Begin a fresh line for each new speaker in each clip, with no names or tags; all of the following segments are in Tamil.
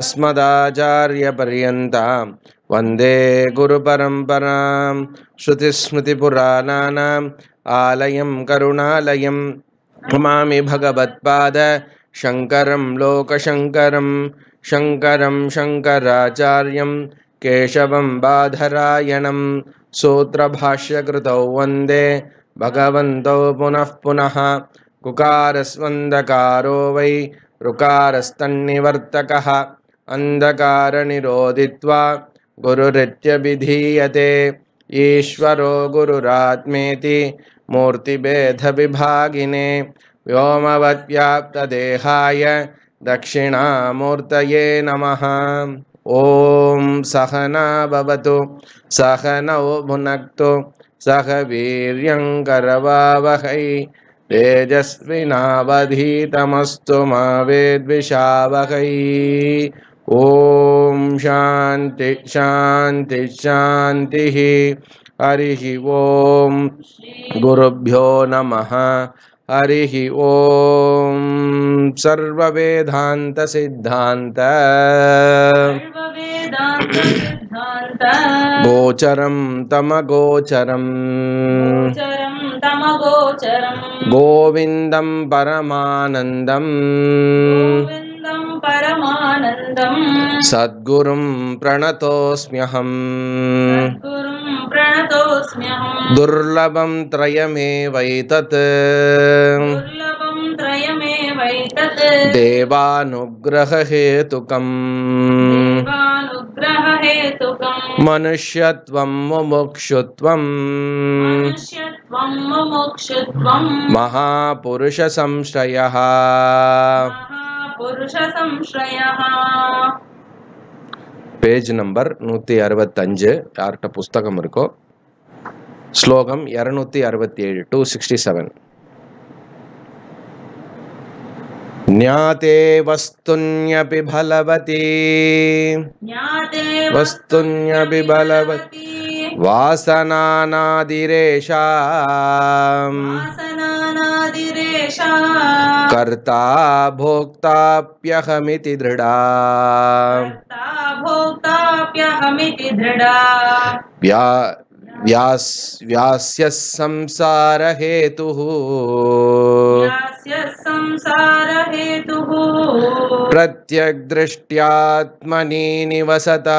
अस्मदाचार्यपर्यन्तां वन्दे गुरुपरम्परां श्रुतिस्मृतिपुराणानाम् आलयं करुणालयं नमामि भगवत्पाद शङ्करं लोकशङ्करं शङ्करं शङ्कराचार्यं केशवं बाधरायणं सूत्रभाष्यकृतौ वन्दे भगवन्तौ पुनः पुनः कुकारस्वन्दकारो वै रुकारस्तन्निवर्तकः अन्धकारनिरोदित्वा गुरुरित्यभिधीयते ईश्वरो गुरुरात्मेति मूर्तिभेदविभागिने व्योमव्याप्तदेहाय दक्षिणामूर्तये नमः ॐ सहना भवतु सह नौ भुनक्तु सह वीर्यङ्करवावहै तेजस्विनावधीतमस्तु वेद्विषावहै ॐ शान्ति शान्ति शान्तिः हरिः ॐ गुरुभ्यो नमः हरिः ॐ सर्ववेदान्तसिद्धान्त गोचरं तमगोचरम् गोविन्दं परमानन्दम्
परमानन्दम्
सद्गुरुं प्रणतोऽस्म्यहम् दुर्लभं त्रयमेवैतत् देवानुग्रहेतुकम् मनुष्यत्वं मुमुक्षुत्वम् महापुरुषसंश्रयः பேஜ் நம்பர் நூற்றி அறுபத்தஞ்சு யார்கிட்ட புஸ்தகம் இருக்கோ ஸ்லோகம் இரநூத்தி அறுபத்தி ஏழு டூ சிக்ஸ்டி செவன் ज्ञाते वस्तुन्यपि बलवती वस्तुन्यपि बलवती वासनानादिरेषा कर्ता भोक्ताप्यहमिति दृढा
भोक्ताप्यहमिति दृढा
व्यास्य संसार संसारहेतुः
स्यः संसार हेतुः
निवसता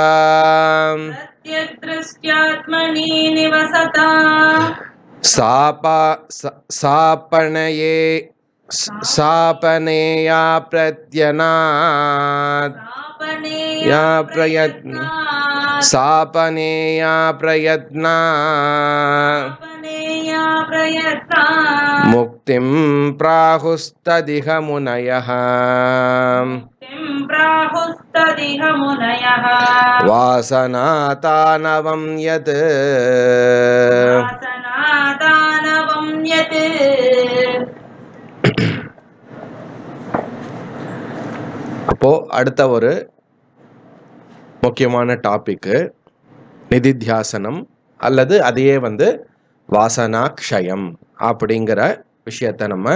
प्रत्यग् निवसता
सापा सापणये सापनेया प्रत्यना या प्रयत्न सापनेया प्रयत्ना मुक्तिं प्राहुस्तदिह मुनयः वासनातानवं यत्
दानवं
அப்போது அடுத்த ஒரு முக்கியமான டாப்பிக்கு நிதித்தியாசனம் அல்லது அதையே வந்து வாசனா க்ஷயம் அப்படிங்கிற விஷயத்தை நம்ம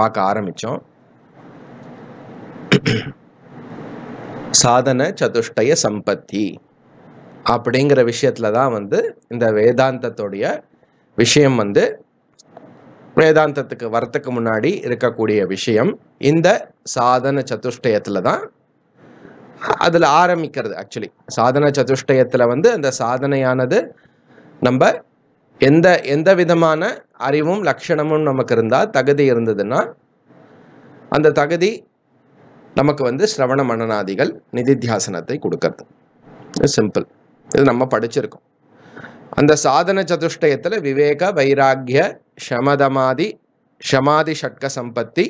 பார்க்க ஆரம்பித்தோம் சாதன சதுஷ்டய சம்பத்தி அப்படிங்கிற விஷயத்துல தான் வந்து இந்த வேதாந்தத்துடைய விஷயம் வந்து வேதாந்தத்துக்கு வரத்துக்கு முன்னாடி இருக்கக்கூடிய விஷயம் இந்த சாதன சதுஷ்டயத்தில் தான் அதில் ஆரம்பிக்கிறது ஆக்சுவலி சாதன சதுஷ்டயத்தில் வந்து அந்த சாதனையானது நம்ம எந்த எந்த விதமான அறிவும் லட்சணமும் நமக்கு இருந்தால் தகுதி இருந்ததுன்னா அந்த தகுதி நமக்கு வந்து சிரவண மனநாதிகள் நிதித்தியாசனத்தை கொடுக்கறது சிம்பிள் இது நம்ம படிச்சிருக்கோம் அந்த சாதன சதுஷ்டயத்தில் விவேக வைராகிய ஷமதமாதி ஷமாதி ஷட்க சம்பத்தி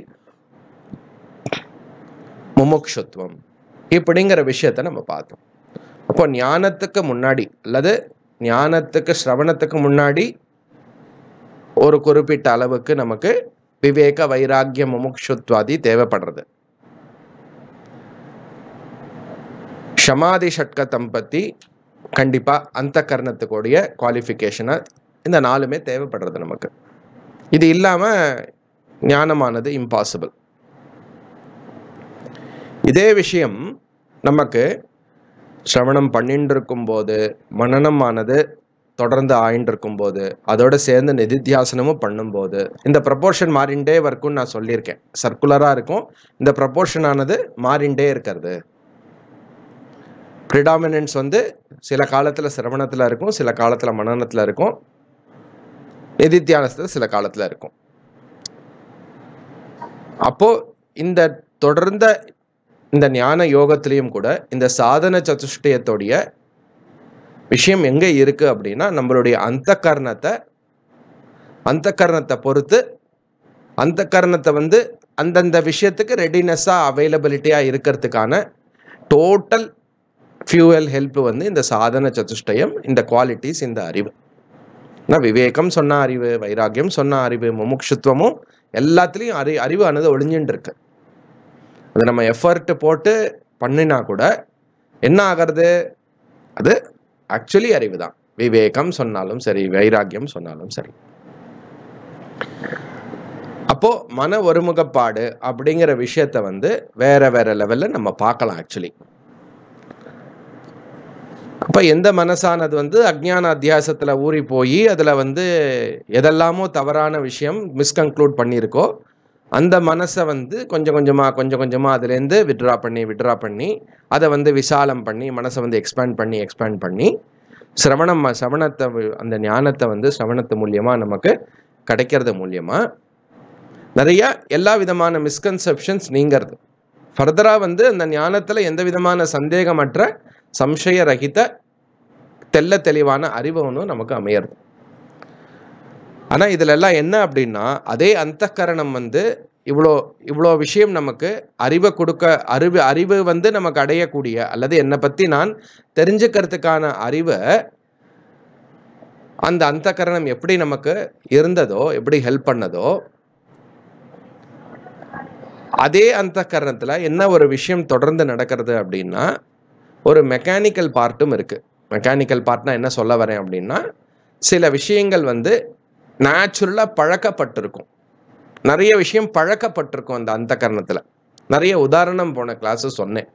முமுக்ஷுத்வம் இப்படிங்கிற விஷயத்த நம்ம பார்த்தோம் அப்போ ஞானத்துக்கு முன்னாடி அல்லது ஞானத்துக்கு சிரவணத்துக்கு முன்னாடி ஒரு குறிப்பிட்ட அளவுக்கு நமக்கு விவேக வைராகிய முமுக்ஷுத்வாதி தேவைப்படுறது ஷமாதி ஷட்க தம்பத்தி கண்டிப்பாக அந்த கரணத்துக்குடைய குவாலிஃபிகேஷனாக இந்த நாலுமே தேவைப்படுறது நமக்கு இது இல்லாமல் ஞானமானது இம்பாசிபிள் இதே விஷயம் நமக்கு சிரவணம் பண்ணிட்டு இருக்கும்போது மனநமானது தொடர்ந்து ஆயின்னு இருக்கும்போது அதோடு சேர்ந்து நிதித்தியாசனமும் பண்ணும்போது இந்த ப்ரப்போர்ஷன் மாறிண்டே இருக்கும்னு நான் சொல்லியிருக்கேன் சர்க்குலராக இருக்கும் இந்த ப்ரப்போர்ஷனானது மாறிண்டே இருக்கிறது ப்ரிடாமினன்ஸ் வந்து சில காலத்தில் சிரவணத்தில் இருக்கும் சில காலத்தில் மனநத்தில் இருக்கும் நிதித்தியானத்தில் சில காலத்தில் இருக்கும் அப்போது இந்த தொடர்ந்த இந்த ஞான யோகத்திலையும் கூட இந்த சாதன சதுஷ்டயத்தோடைய விஷயம் எங்கே இருக்குது அப்படின்னா நம்மளுடைய அந்த கர்ணத்தை அந்த கர்ணத்தை பொறுத்து அந்த கர்ணத்தை வந்து அந்தந்த விஷயத்துக்கு ரெடினஸ்ஸாக அவைலபிலிட்டியாக இருக்கிறதுக்கான டோட்டல் ஃபியூவல் ஹெல்ப் வந்து இந்த சாதன சதுஷ்டயம் இந்த குவாலிட்டிஸ் இந்த அறிவு ஆனால் விவேகம் சொன்ன அறிவு வைராக்கியம் சொன்ன அறிவு முமுக்ஷுத்வமும் எல்லாத்துலேயும் அறி அறிவு ஆனது ஒளிஞ்சுட்டு இருக்கு அது நம்ம எஃபர்ட் போட்டு பண்ணினா கூட என்ன ஆகிறது அது ஆக்சுவலி அறிவு தான் விவேகம் சொன்னாலும் சரி வைராக்கியம் சொன்னாலும் சரி அப்போ மன ஒருமுகப்பாடு அப்படிங்கிற விஷயத்த வந்து வேற வேற லெவல்ல நம்ம பார்க்கலாம் ஆக்சுவலி அப்போ எந்த மனசானது வந்து அக்ஞான அத்தியாசத்தில் ஊறி போய் அதில் வந்து எதெல்லாமோ தவறான விஷயம் மிஸ்கன்க்ளூட் பண்ணியிருக்கோ அந்த மனசை வந்து கொஞ்சம் கொஞ்சமாக கொஞ்சம் கொஞ்சமாக அதுலேருந்து விட்ரா பண்ணி விட்ரா பண்ணி அதை வந்து விசாலம் பண்ணி மனசை வந்து எக்ஸ்பேண்ட் பண்ணி எக்ஸ்பேண்ட் பண்ணி சிரவணம் சவணத்தை அந்த ஞானத்தை வந்து சிரவணத்து மூலியமாக நமக்கு கிடைக்கிறது மூலியமாக நிறைய எல்லா விதமான மிஸ்கன்செப்ஷன்ஸ் நீங்கிறது ஃபர்தராக வந்து அந்த ஞானத்தில் எந்த விதமான சந்தேகமற்ற சம்சய ரகித தெல்ல தெளிவான அறிவு ஒன்று நமக்கு அமையிறது ஆனால் எல்லாம் என்ன அப்படின்னா அதே அந்த கரணம் வந்து இவ்வளோ இவ்வளோ விஷயம் நமக்கு அறிவை கொடுக்க அறிவு அறிவு வந்து நமக்கு அடையக்கூடிய அல்லது என்னை பற்றி நான் தெரிஞ்சுக்கிறதுக்கான அறிவை அந்த அந்த கரணம் எப்படி நமக்கு இருந்ததோ எப்படி ஹெல்ப் பண்ணதோ அதே அந்த கரணத்தில் என்ன ஒரு விஷயம் தொடர்ந்து நடக்கிறது அப்படின்னா ஒரு மெக்கானிக்கல் பார்ட்டும் இருக்குது மெக்கானிக்கல் பார்ட்னா என்ன சொல்ல வரேன் அப்படின்னா சில விஷயங்கள் வந்து நேச்சுரலாக பழக்கப்பட்டிருக்கும் நிறைய விஷயம் பழக்கப்பட்டிருக்கும் அந்த அந்த கரணத்தில் நிறைய உதாரணம் போன கிளாஸு சொன்னேன்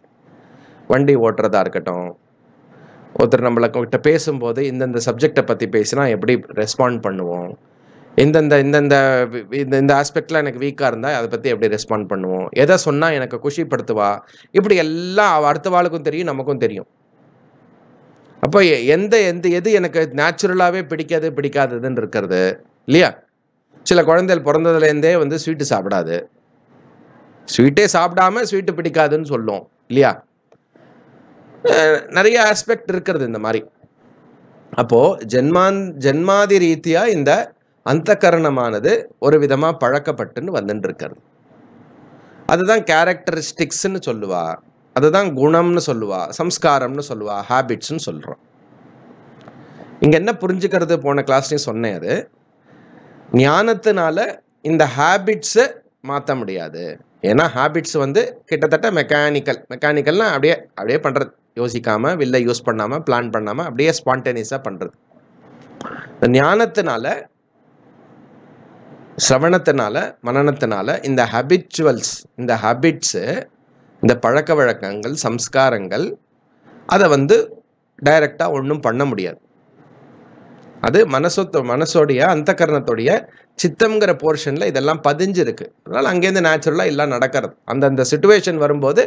வண்டி ஓட்டுறதா இருக்கட்டும் ஒருத்தர் நம்மளை கிட்ட பேசும்போது இந்தந்த சப்ஜெக்டை பற்றி பேசினா எப்படி ரெஸ்பாண்ட் பண்ணுவோம் இந்தந்த இந்தந்த இந்த இந்த ஆஸ்பெக்டில் எனக்கு வீக்காக இருந்தால் அதை பற்றி எப்படி ரெஸ்பாண்ட் பண்ணுவோம் எதை சொன்னால் எனக்கு குஷிப்படுத்துவா இப்படி எல்லாம் அடுத்த வாழ்க்கும் தெரியும் நமக்கும் தெரியும் அப்போ எந்த எந்த எது எனக்கு நேச்சுரலாகவே பிடிக்காது பிடிக்காததுன்னு இருக்கிறது இல்லையா சில குழந்தைகள் பிறந்ததுலேருந்தே வந்து ஸ்வீட்டு சாப்பிடாது ஸ்வீட்டே சாப்பிடாம ஸ்வீட்டு பிடிக்காதுன்னு சொல்லும் இல்லையா நிறைய ஆஸ்பெக்ட் இருக்கிறது இந்த மாதிரி அப்போது ஜென்மான் ஜென்மாதி ரீதியாக இந்த அந்த கரணமானது ஒரு விதமாக பழக்கப்பட்டுன்னு வந்துட்டு இருக்கிறது அதுதான் கேரக்டரிஸ்டிக்ஸ்ன்னு சொல்லுவா அதுதான் குணம்னு சொல்லுவா சம்ஸ்காரம்னு சொல்லுவா ஹேபிட்ஸ்னு சொல்கிறோம் இங்கே என்ன புரிஞ்சுக்கிறது போன கிளாஸ்லையும் சொன்னேன் அது ஞானத்தினால இந்த ஹேபிட்ஸை மாற்ற முடியாது ஏன்னா ஹேபிட்ஸ் வந்து கிட்டத்தட்ட மெக்கானிக்கல் மெக்கானிக்கல்னால் அப்படியே அப்படியே பண்ணுறது யோசிக்காமல் வில்லை யூஸ் பண்ணாமல் பிளான் பண்ணாமல் அப்படியே ஸ்பான்டேனியஸாக பண்ணுறது இந்த ஞானத்தினால சிரவணத்தினால மனநத்தினால இந்த ஹேபிச்சுவல்ஸ் இந்த ஹேபிட்ஸு இந்த பழக்க வழக்கங்கள் சம்ஸ்காரங்கள் அதை வந்து டைரக்டாக ஒன்றும் பண்ண முடியாது அது மனசோத்த மனசோடைய அந்த கரணத்தோடைய சித்தம்ங்கிற போர்ஷனில் இதெல்லாம் பதிஞ்சிருக்கு அதனால் அங்கேருந்து நேச்சுரலாக எல்லாம் நடக்கிறது அந்தந்த சுச்சுவேஷன் வரும்போது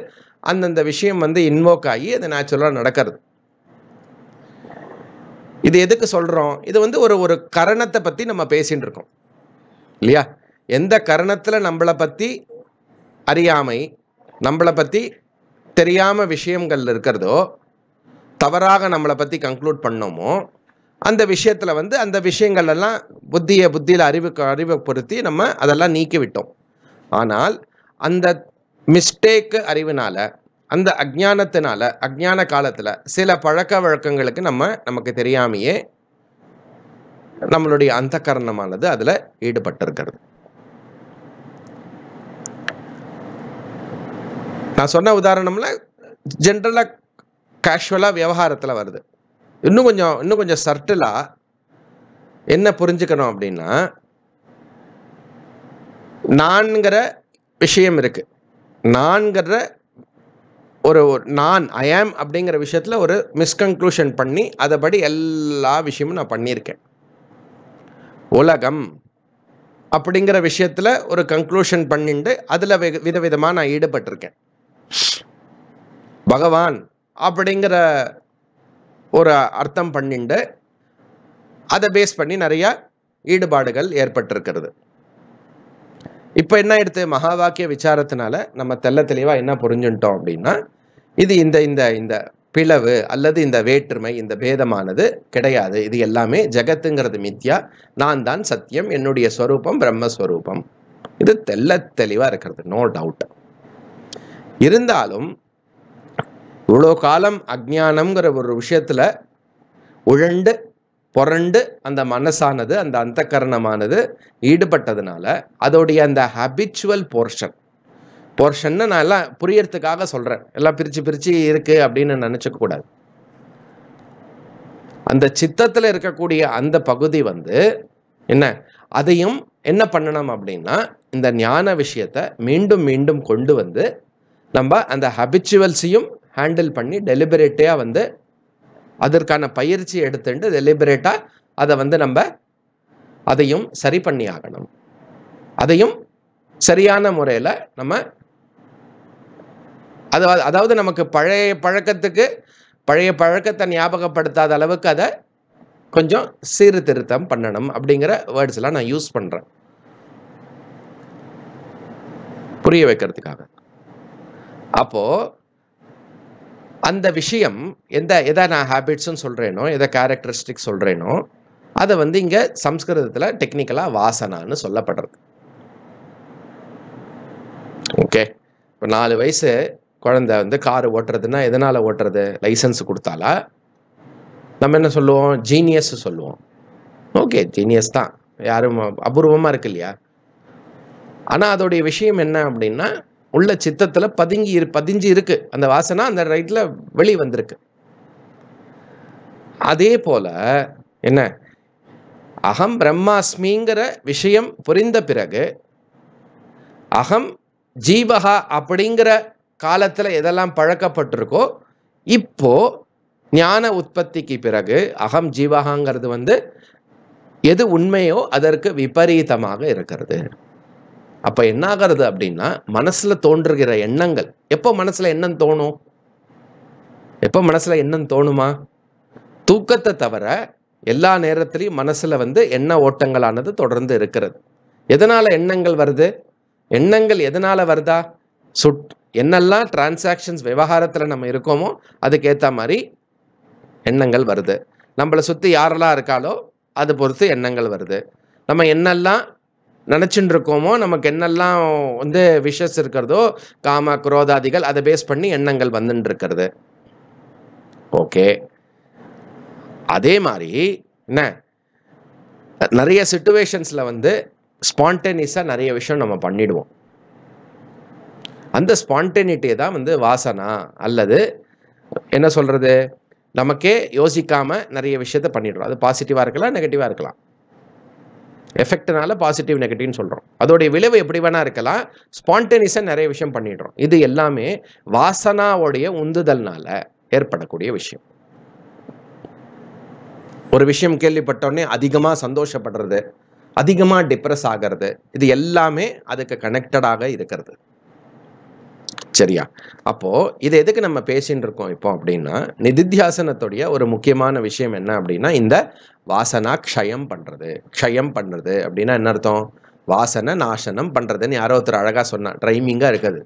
அந்தந்த விஷயம் வந்து இன்வோக் ஆகி அது நேச்சுரலாக நடக்கிறது இது எதுக்கு சொல்கிறோம் இது வந்து ஒரு ஒரு கரணத்தை பற்றி நம்ம பேசிகிட்டு இருக்கோம் இல்லையா எந்த கரணத்தில் நம்மளை பற்றி அறியாமை நம்மளை பற்றி தெரியாமல் விஷயங்கள் இருக்கிறதோ தவறாக நம்மளை பற்றி கன்க்ளூட் பண்ணோமோ அந்த விஷயத்தில் வந்து அந்த விஷயங்கள் எல்லாம் புத்தியை புத்தியில் அறிவுக்கு அறிவுப்படுத்தி நம்ம அதெல்லாம் நீக்கி விட்டோம் ஆனால் அந்த மிஸ்டேக்கு அறிவினால் அந்த அஜானத்தினால அஜான காலத்தில் சில பழக்க வழக்கங்களுக்கு நம்ம நமக்கு தெரியாமையே நம்மளுடைய அந்த கரணமானது அதில் ஈடுபட்டிருக்கிறது நான் சொன்ன உதாரணம்ல ஜென்ரலாக கேஷுவலாக விவகாரத்தில் வருது இன்னும் கொஞ்சம் இன்னும் கொஞ்சம் சர்ட்டிலாக என்ன புரிஞ்சுக்கணும் அப்படின்னா நான்கிற விஷயம் இருக்குது நான்கிற ஒரு நான் ஐ ஆம் அப்படிங்கிற விஷயத்தில் ஒரு மிஸ்கன்க்ளூஷன் பண்ணி அதைபடி எல்லா விஷயமும் நான் பண்ணியிருக்கேன் உலகம் அப்படிங்கிற விஷயத்தில் ஒரு கன்க்ளூஷன் பண்ணிட்டு அதில் வித விதமாக நான் ஈடுபட்டிருக்கேன் பகவான் அப்படிங்கிற ஒரு அர்த்தம் பண்ணிண்டு அதை பேஸ் பண்ணி நிறைய ஈடுபாடுகள் ஏற்பட்டிருக்கிறது இப்போ என்ன எடுத்து மகா வாக்கிய விசாரத்தினால நம்ம தெல்ல தெளிவாக என்ன புரிஞ்சுட்டோம் அப்படின்னா இது இந்த இந்த இந்த பிளவு அல்லது இந்த வேற்றுமை இந்த பேதமானது கிடையாது இது எல்லாமே ஜெகத்துங்கிறது மித்யா நான் தான் சத்தியம் என்னுடைய ஸ்வரூபம் பிரம்மஸ்வரூபம் இது தெல்ல தெளிவா இருக்கிறது நோ டவுட் இருந்தாலும் இவ்வளோ காலம் அக்ஞானம்ங்கிற ஒரு விஷயத்தில் உழண்டு புரண்டு அந்த மனசானது அந்த அந்த கரணமானது ஈடுபட்டதுனால அதோடைய அந்த ஹபிச்சுவல் போர்ஷன் போர்ஷன்னு நான் எல்லாம் புரியறதுக்காக சொல்கிறேன் எல்லாம் பிரித்து பிரித்து இருக்குது அப்படின்னு நினச்சிக்கக்கூடாது அந்த சித்தத்தில் இருக்கக்கூடிய அந்த பகுதி வந்து என்ன அதையும் என்ன பண்ணணும் அப்படின்னா இந்த ஞான விஷயத்தை மீண்டும் மீண்டும் கொண்டு வந்து நம்ம அந்த ஹபிச்சுவல்ஸையும் ஹேண்டில் பண்ணி டெலிபரேட்டியாக வந்து அதற்கான பயிற்சி எடுத்துட்டு டெலிபரேட்டாக அதை வந்து நம்ம அதையும் சரி பண்ணி ஆகணும் அதையும் சரியான முறையில் நம்ம அதாவது அதாவது நமக்கு பழைய பழக்கத்துக்கு பழைய பழக்கத்தை ஞாபகப்படுத்தாத அளவுக்கு அதை கொஞ்சம் சீர்திருத்தம் பண்ணணும் அப்படிங்கிற வேர்ட்ஸ்லாம் நான் யூஸ் பண்ணுறேன் புரிய வைக்கிறதுக்காக அப்போது அந்த விஷயம் எந்த எதை நான் ஹேபிட்ஸ்ன்னு சொல்கிறேனோ எதை கேரக்டரிஸ்டிக் சொல்கிறேனோ அதை வந்து இங்கே சம்ஸ்கிருதத்தில் டெக்னிக்கலாக வாசனான்னு சொல்லப்படுறது ஓகே இப்போ நாலு வயசு குழந்த வந்து கார் ஓட்டுறதுன்னா எதனால் ஓட்டுறது லைசன்ஸ் கொடுத்தாலா நம்ம என்ன சொல்லுவோம் ஜீனியஸ் சொல்லுவோம் ஓகே ஜீனியஸ் தான் யாரும் அபூர்வமாக இருக்கு இல்லையா ஆனால் அதோடைய விஷயம் என்ன அப்படின்னா உள்ள சித்தத்தில் பதுங்கி இரு பதிஞ்சு இருக்கு அந்த வாசனை அந்த ரைட்டில் வெளி வந்திருக்கு அதே போல என்ன அகம் பிரம்மாஸ்மிங்கிற விஷயம் புரிந்த பிறகு அகம் ஜீவகா அப்படிங்கிற காலத்தில் எதெல்லாம் பழக்கப்பட்டிருக்கோ இப்போ ஞான உற்பத்திக்கு பிறகு அகம் ஜீவகாங்கிறது வந்து எது உண்மையோ அதற்கு விபரீதமாக இருக்கிறது அப்போ என்ன ஆகிறது அப்படின்னா மனசில் தோன்றுகிற எண்ணங்கள் எப்போ மனசில் எண்ணம் தோணும் எப்போ மனசில் எண்ணம் தோணுமா தூக்கத்தை தவிர எல்லா நேரத்துலையும் மனசில் வந்து எண்ண ஓட்டங்களானது தொடர்ந்து இருக்கிறது எதனால் எண்ணங்கள் வருது எண்ணங்கள் எதனால் வருதா சுட் என்னெல்லாம் டிரான்சாக்ஷன்ஸ் விவகாரத்தில் நம்ம இருக்கோமோ அதுக்கேற்ற மாதிரி எண்ணங்கள் வருது நம்மளை சுற்றி யாரெல்லாம் இருக்காலோ அது பொறுத்து எண்ணங்கள் வருது நம்ம என்னெல்லாம் நினச்சின்னு இருக்கோமோ நமக்கு என்னெல்லாம் வந்து விஷஸ் இருக்கிறதோ காம குரோதாதிகள் அதை பேஸ் பண்ணி எண்ணங்கள் வந்துட்டு இருக்கிறது ஓகே அதே மாதிரி என்ன நிறைய சுச்சுவேஷன்ஸில் வந்து ஸ்பான்டேனியஸாக நிறைய விஷயம் நம்ம பண்ணிடுவோம் அந்த ஸ்பான்டேனிட்டியை தான் வந்து வாசனா அல்லது என்ன சொல்கிறது நமக்கே யோசிக்காமல் நிறைய விஷயத்த பண்ணிடுறோம் அது பாசிட்டிவாக இருக்கலாம் நெகட்டிவாக இருக்கலாம் எஃபெக்ட்னால பாசிட்டிவ் நெகட்டிவ்னு சொல்கிறோம் அதோடைய விளைவு எப்படி வேணா இருக்கலாம் ஸ்பான்டேனியஸாக நிறைய விஷயம் பண்ணிடுறோம் இது எல்லாமே வாசனாவுடைய உந்துதல்னால ஏற்படக்கூடிய விஷயம் ஒரு விஷயம் கேள்விப்பட்டோடனே அதிகமாக சந்தோஷப்படுறது அதிகமாக டிப்ரெஸ் ஆகிறது இது எல்லாமே அதுக்கு கனெக்டடாக இருக்கிறது சரியா அப்போது இது எதுக்கு நம்ம பேசின்னு இருக்கோம் இப்போ அப்படின்னா நிதித்தியாசனத்துடைய ஒரு முக்கியமான விஷயம் என்ன அப்படின்னா இந்த வாசனா க்ஷயம் பண்ணுறது க்ஷயம் பண்ணுறது அப்படின்னா என்ன அர்த்தம் வாசனை நாசனம் பண்ணுறதுன்னு யாரோ ஒருத்தர் அழகாக சொன்னான் ட்ரைமிங்காக இருக்குது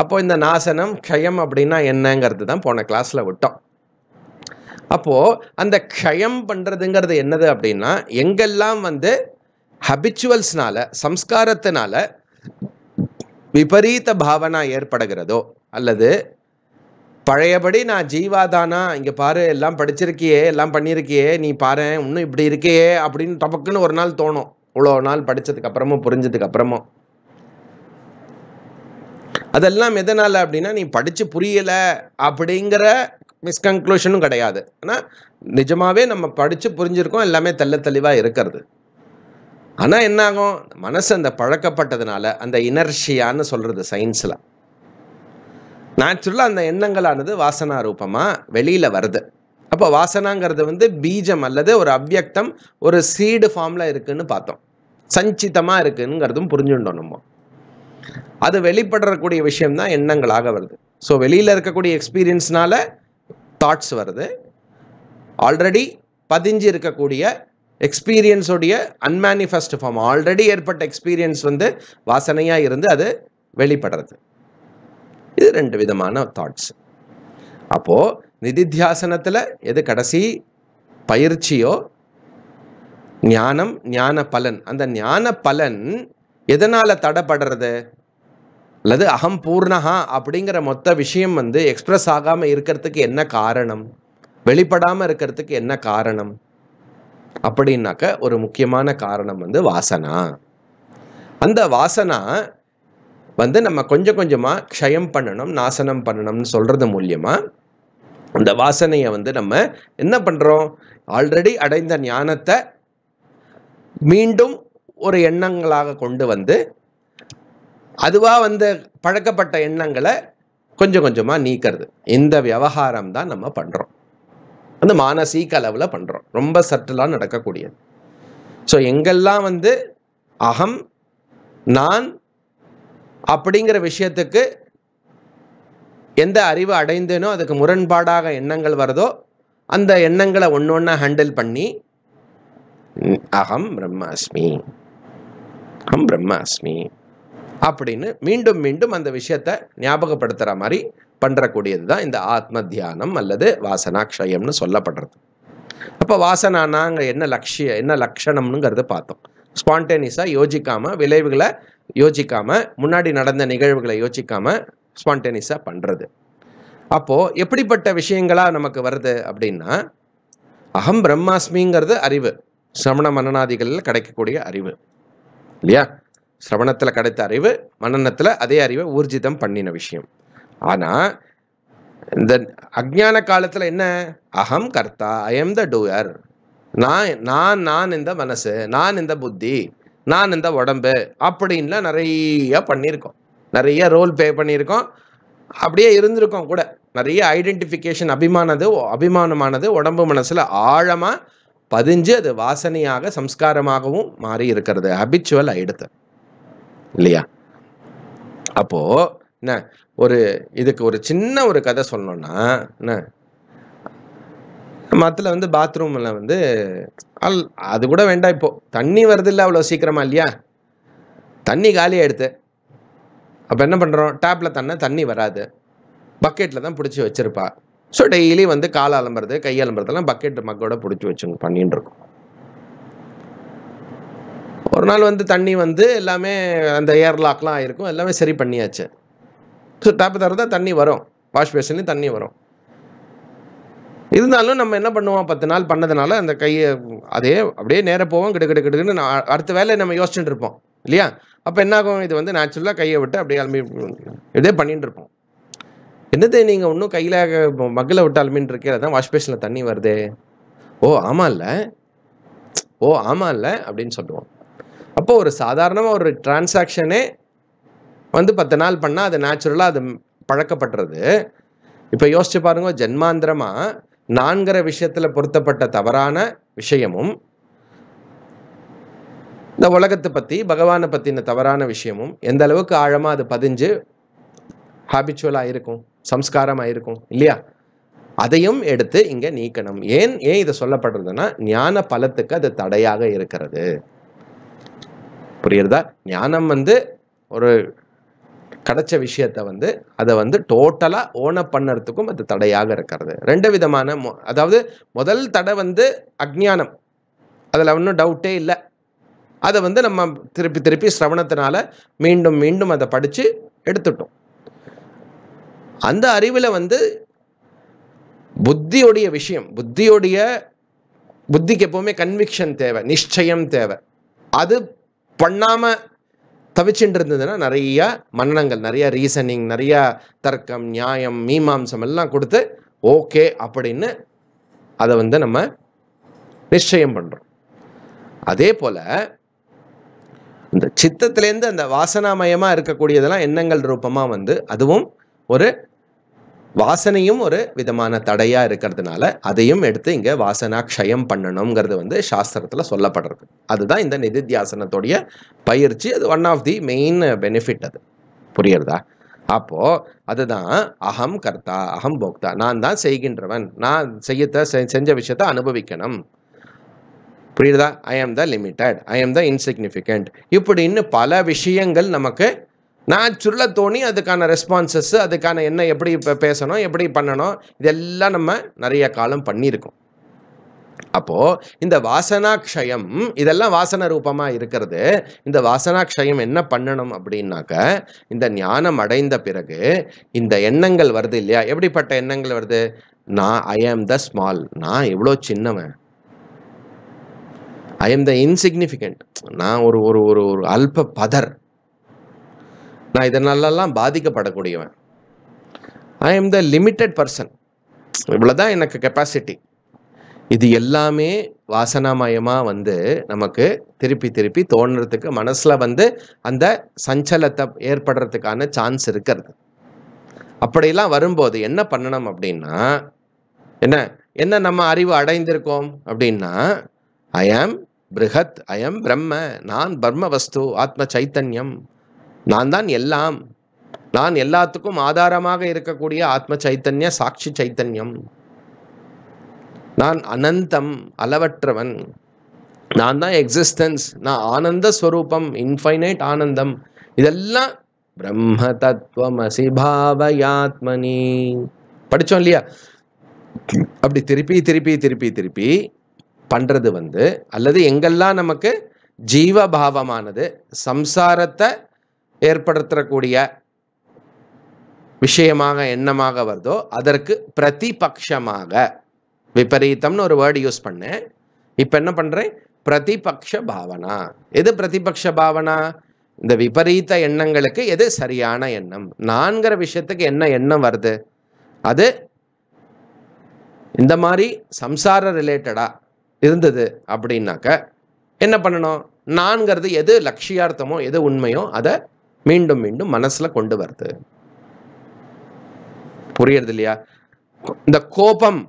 அப்போ இந்த நாசனம் க்ஷயம் அப்படின்னா என்னங்கிறது தான் போன கிளாஸில் விட்டோம் அப்போது அந்த க்ஷயம் பண்ணுறதுங்கிறது என்னது அப்படின்னா எங்கெல்லாம் வந்து ஹபிச்சுவல்ஸ்னால சம்ஸ்காரத்தினால விபரீத பாவனா ஏற்படுகிறதோ அல்லது பழையபடி நான் ஜீவாதானா இங்கே பாரு எல்லாம் படிச்சிருக்கியே எல்லாம் பண்ணியிருக்கியே நீ பாரு இன்னும் இப்படி இருக்கியே அப்படின்னு தப்புக்குன்னு ஒரு நாள் தோணும் இவ்வளோ நாள் படித்ததுக்கு அப்புறமும் புரிஞ்சதுக்கு அப்புறமும் அதெல்லாம் எதனால் அப்படின்னா நீ படித்து புரியலை அப்படிங்கிற மிஸ்கன்க்ளூஷனும் கிடையாது ஆனால் நிஜமாகவே நம்ம படித்து புரிஞ்சிருக்கோம் எல்லாமே தெல்ல தெளிவாக இருக்கிறது ஆனால் என்னாகும் மனசு அந்த பழக்கப்பட்டதுனால அந்த இனர்ஷியான்னு சொல்கிறது சயின்ஸில் நேச்சுரலாக அந்த எண்ணங்களானது வாசனா ரூபமாக வெளியில் வருது அப்போ வாசனாங்கிறது வந்து பீஜம் அல்லது ஒரு அவ்வியக்தம் ஒரு சீடு ஃபார்மில் இருக்குதுன்னு பார்த்தோம் சஞ்சிதமாக இருக்குங்கிறதும் புரிஞ்சுட்டோம் நம்ம அது வெளிப்படுறக்கூடிய விஷயம்தான் எண்ணங்களாக வருது ஸோ வெளியில் இருக்கக்கூடிய எக்ஸ்பீரியன்ஸ்னால தாட்ஸ் வருது ஆல்ரெடி பதிஞ்சு இருக்கக்கூடிய எக்ஸ்பீரியன்ஸோடைய அன்மேனிஃபெஸ்ட் ஃபார்ம் ஆல்ரெடி ஏற்பட்ட எக்ஸ்பீரியன்ஸ் வந்து வாசனையாக இருந்து அது வெளிப்படுறது இது ரெண்டு விதமான தாட்ஸ் அப்போது நிதித்தியாசனத்தில் எது கடைசி பயிற்சியோ ஞானம் ஞான பலன் அந்த ஞான பலன் எதனால் தடைப்படுறது அல்லது அகம் பூர்ணகா அப்படிங்கிற மொத்த விஷயம் வந்து எக்ஸ்பிரஸ் ஆகாமல் இருக்கிறதுக்கு என்ன காரணம் வெளிப்படாமல் இருக்கிறதுக்கு என்ன காரணம் அப்படின்னாக்க ஒரு முக்கியமான காரணம் வந்து வாசனா அந்த வாசனா வந்து நம்ம கொஞ்சம் கொஞ்சமாக க்ஷயம் பண்ணணும் நாசனம் பண்ணணும்னு சொல்கிறது மூலியமாக அந்த வாசனையை வந்து நம்ம என்ன பண்ணுறோம் ஆல்ரெடி அடைந்த ஞானத்தை மீண்டும் ஒரு எண்ணங்களாக கொண்டு வந்து அதுவாக வந்து பழக்கப்பட்ட எண்ணங்களை கொஞ்சம் கொஞ்சமாக நீக்கிறது இந்த விவகாரம் தான் நம்ம பண்ணுறோம் அந்த மானசீக அளவில் பண்ணுறோம் ரொம்ப சட்டலாக நடக்கக்கூடியது ஸோ எங்கெல்லாம் வந்து அகம் நான் அப்படிங்கிற விஷயத்துக்கு எந்த அறிவு அடைந்தேனோ அதுக்கு முரண்பாடாக எண்ணங்கள் வருதோ அந்த எண்ணங்களை ஒன்று ஒன்றா ஹேண்டில் பண்ணி அகம் பிரம்மாஸ்மி அகம் பிரம்மாஸ்மி அப்படின்னு மீண்டும் மீண்டும் அந்த விஷயத்தை ஞாபகப்படுத்துகிற மாதிரி பண்ணுறக்கூடியது தான் இந்த ஆத்ம தியானம் அல்லது வாசனாக்ஷயம்னு சொல்லப்படுறது அப்போ வாசனானாங்க என்ன லட்சிய என்ன லக்ஷணம்னுங்கிறத பார்த்தோம் ஸ்பான்டேனியஸாக யோசிக்காமல் விளைவுகளை யோசிக்காமல் முன்னாடி நடந்த நிகழ்வுகளை யோசிக்காமல் ஸ்பான்டேனியஸாக பண்ணுறது அப்போது எப்படிப்பட்ட விஷயங்களாக நமக்கு வருது அப்படின்னா அகம் பிரம்மாஸ்மிங்கிறது அறிவு சிரவண மனநாதிகளில் கிடைக்கக்கூடிய அறிவு இல்லையா சிரவணத்தில் கிடைத்த அறிவு மன்னனத்தில் அதே அறிவை ஊர்ஜிதம் பண்ணின விஷயம் ஆனால் இந்த அஜான காலத்தில் என்ன அகம் கர்த்தா ஐ எம் த டூயர் நான் நான் நான் இந்த மனசு நான் இந்த புத்தி நான் இந்த உடம்பு அப்படின்லாம் நிறைய பண்ணியிருக்கோம் நிறைய ரோல் பே பண்ணியிருக்கோம் அப்படியே இருந்திருக்கோம் கூட நிறைய ஐடென்டிஃபிகேஷன் அபிமானது அபிமானமானது உடம்பு மனசில் ஆழமாக பதிஞ்சு அது வாசனையாக சம்ஸ்காரமாகவும் மாறி இருக்கிறது ஹபிச்சுவல் ஆயிடுது இல்லையா அப்போது என்ன ஒரு இதுக்கு ஒரு சின்ன ஒரு கதை சொல்லணும்னா என்ன மத்தில் வந்து பாத்ரூமில் வந்து அல் அது கூட வேண்டாம் இப்போது தண்ணி இல்லை அவ்வளோ சீக்கிரமாக இல்லையா தண்ணி காலியாகிடுது அப்போ என்ன பண்ணுறோம் டேப்பில் தண்ணி தண்ணி வராது பக்கெட்டில் தான் பிடிச்சி வச்சுருப்பா ஸோ டெய்லி வந்து கால் அலம்புறது கை அலம்புறதுலாம் பக்கெட் மக்கோட பிடிச்சி வச்சு பண்ணிட்டு இருக்கும் ஒரு நாள் வந்து தண்ணி வந்து எல்லாமே அந்த ஏர்லாக்லாம் ஆயிருக்கும் எல்லாமே சரி பண்ணியாச்சு ஸோ டேப்பு திறந்தா தண்ணி வரும் வாஷ் பேஷன்லேயும் தண்ணி வரும் இருந்தாலும் நம்ம என்ன பண்ணுவோம் பத்து நாள் பண்ணதுனால அந்த கையை அதே அப்படியே நேராக போவோம் கிடு கிடு கிடுன்னு அடுத்த வேலையை நம்ம யோசிச்சுட்டு இருப்போம் இல்லையா அப்போ என்ன ஆகும் இது வந்து நேச்சுரலாக கையை விட்டு அப்படியே கிளம்பி இதே பண்ணிட்டு இருப்போம் என்னது நீங்கள் ஒன்றும் கையில் மக்களை விட்டு அலுமின்னு இருக்கிற தான் வாஷ் பேஷனில் தண்ணி வருது ஓ ஆமாம் இல்லை ஓ ஆமாம் இல்லை அப்படின்னு சொல்லுவோம் அப்போ ஒரு சாதாரணமாக ஒரு டிரான்சாக்ஷனே வந்து பத்து நாள் பண்ணால் அது நேச்சுரலாக அது பழக்கப்படுறது இப்போ யோசிச்சு பாருங்க ஜென்மாந்திரமாக நான்கிற விஷயத்தில் பொருத்தப்பட்ட தவறான விஷயமும் இந்த உலகத்தை பற்றி பகவானை பற்றின தவறான விஷயமும் எந்த அளவுக்கு ஆழமாக அது பதிஞ்சு ஹாபிச்சுவலாக இருக்கும் சம்ஸ்காரமாக இருக்கும் இல்லையா அதையும் எடுத்து இங்கே நீக்கணும் ஏன் ஏன் இதை சொல்லப்படுறதுன்னா ஞான பலத்துக்கு அது தடையாக இருக்கிறது புரியுறதா ஞானம் வந்து ஒரு கிடைச்ச விஷயத்த வந்து அதை வந்து டோட்டலாக ஓனப் பண்ணுறதுக்கும் அது தடையாக இருக்கிறது ரெண்டு விதமான அதாவது முதல் தடை வந்து அக்ஞானம் அதில் ஒன்றும் டவுட்டே இல்லை அதை வந்து நம்ம திருப்பி திருப்பி சிரவணத்தினால மீண்டும் மீண்டும் அதை படித்து எடுத்துட்டோம் அந்த அறிவில் வந்து புத்தியோடைய விஷயம் புத்தியோடைய புத்திக்கு எப்போவுமே கன்விக்ஷன் தேவை நிச்சயம் தேவை அது பண்ணாமல் தவிச்சுட்டு நிறையா மன்னனங்கள் நிறையா ரீசனிங் நிறையா தர்க்கம் நியாயம் மீமாம்சம் எல்லாம் கொடுத்து ஓகே அப்படின்னு அதை வந்து நம்ம நிச்சயம் பண்ணுறோம் அதே போல் இந்த சித்தத்திலேருந்து அந்த வாசனாமயமாக இருக்கக்கூடியதெல்லாம் எண்ணங்கள் ரூபமாக வந்து அதுவும் ஒரு வாசனையும் ஒரு விதமான தடையாக இருக்கிறதுனால அதையும் எடுத்து இங்கே வாசனா க்ஷயம் பண்ணணுங்கிறது வந்து சாஸ்திரத்தில் சொல்லப்படுறது அதுதான் இந்த நிதித்தியாசனத்துடைய பயிற்சி அது one of the main benefit அது புரியுறதா அப்போது அதுதான் அகம் கர்த்தா அகம் போக்தா நான் தான் செய்கின்றவன் நான் செய்யத்த செஞ்ச விஷயத்தை அனுபவிக்கணும் புரியுதா ஐ ஆம் த லிமிட்டட் ஐ ஆம் த இன்சிக்னிஃபிகண்ட் இப்படின்னு பல விஷயங்கள் நமக்கு நான் தோணி அதுக்கான ரெஸ்பான்சஸ் அதுக்கான என்ன எப்படி இப்போ பேசணும் எப்படி பண்ணணும் இதெல்லாம் நம்ம நிறைய காலம் பண்ணியிருக்கோம் அப்போது இந்த வாசனாக்ஷயம் இதெல்லாம் வாசன ரூபமாக இருக்கிறது இந்த வாசனாக்ஷயம் என்ன பண்ணணும் அப்படின்னாக்க இந்த ஞானம் அடைந்த பிறகு இந்த எண்ணங்கள் வருது இல்லையா எப்படிப்பட்ட எண்ணங்கள் வருது நான் ஐ ஆம் த ஸ்மால் நான் எவ்வளோ சின்னவன் ஐ ஆம் த இன்சிக்னிஃபிகண்ட் நான் ஒரு ஒரு ஒரு அல்ப பதர் நான் இதனாலலாம் பாதிக்கப்படக்கூடியவன் I am the limited person இவ்வளோதான் எனக்கு கெப்பாசிட்டி இது எல்லாமே வாசனாமயமாக வந்து நமக்கு திருப்பி திருப்பி தோணுறதுக்கு மனசில் வந்து அந்த சஞ்சலத்தை ஏற்படுறதுக்கான சான்ஸ் இருக்கிறது அப்படிலாம் வரும்போது என்ன பண்ணணும் அப்படின்னா என்ன என்ன நம்ம அறிவு அடைந்திருக்கோம் அப்படின்னா ஐ ஆம் பிருகத் ஐ ஆம் பிரம்ம நான் பர்ம வஸ்து ஆத்ம சைத்தன்யம் நான் தான் எல்லாம் நான் எல்லாத்துக்கும் ஆதாரமாக இருக்கக்கூடிய ஆத்ம சைத்தன்ய சாட்சி சைத்தன்யம் நான் அனந்தம் அளவற்றவன் நான் தான் எக்ஸிஸ்டன்ஸ் நான் ஆனந்த ஸ்வரூபம் இன்ஃபைனைட் ஆனந்தம் இதெல்லாம் பிரம்ம தத்துவம் அசிபாவயாத்மனி படித்தோம் இல்லையா அப்படி திருப்பி திருப்பி திருப்பி திருப்பி பண்ணுறது வந்து அல்லது எங்கெல்லாம் நமக்கு ஜீவபாவமானது சம்சாரத்தை ஏற்படுத்தக்கூடிய விஷயமாக எண்ணமாக வருதோ அதற்கு பிரதிபக்ஷமாக விபரீதம்னு ஒரு வேர்டு யூஸ் பண்ணேன் இப்போ என்ன பண்ணுறேன் பிரதிபக்ஷ பாவனா எது பிரதிபக்ஷ பாவனா இந்த விபரீத எண்ணங்களுக்கு எது சரியான எண்ணம் நான்கிற விஷயத்துக்கு என்ன எண்ணம் வருது அது இந்த மாதிரி சம்சார ரிலேட்டடாக இருந்தது அப்படின்னாக்க என்ன பண்ணணும் நான்கிறது எது லட்சியார்த்தமோ எது உண்மையோ அதை மீண்டும் மீண்டும் மனசுல கொண்டு வருது புரியுறது இல்லையா இந்த கோபம்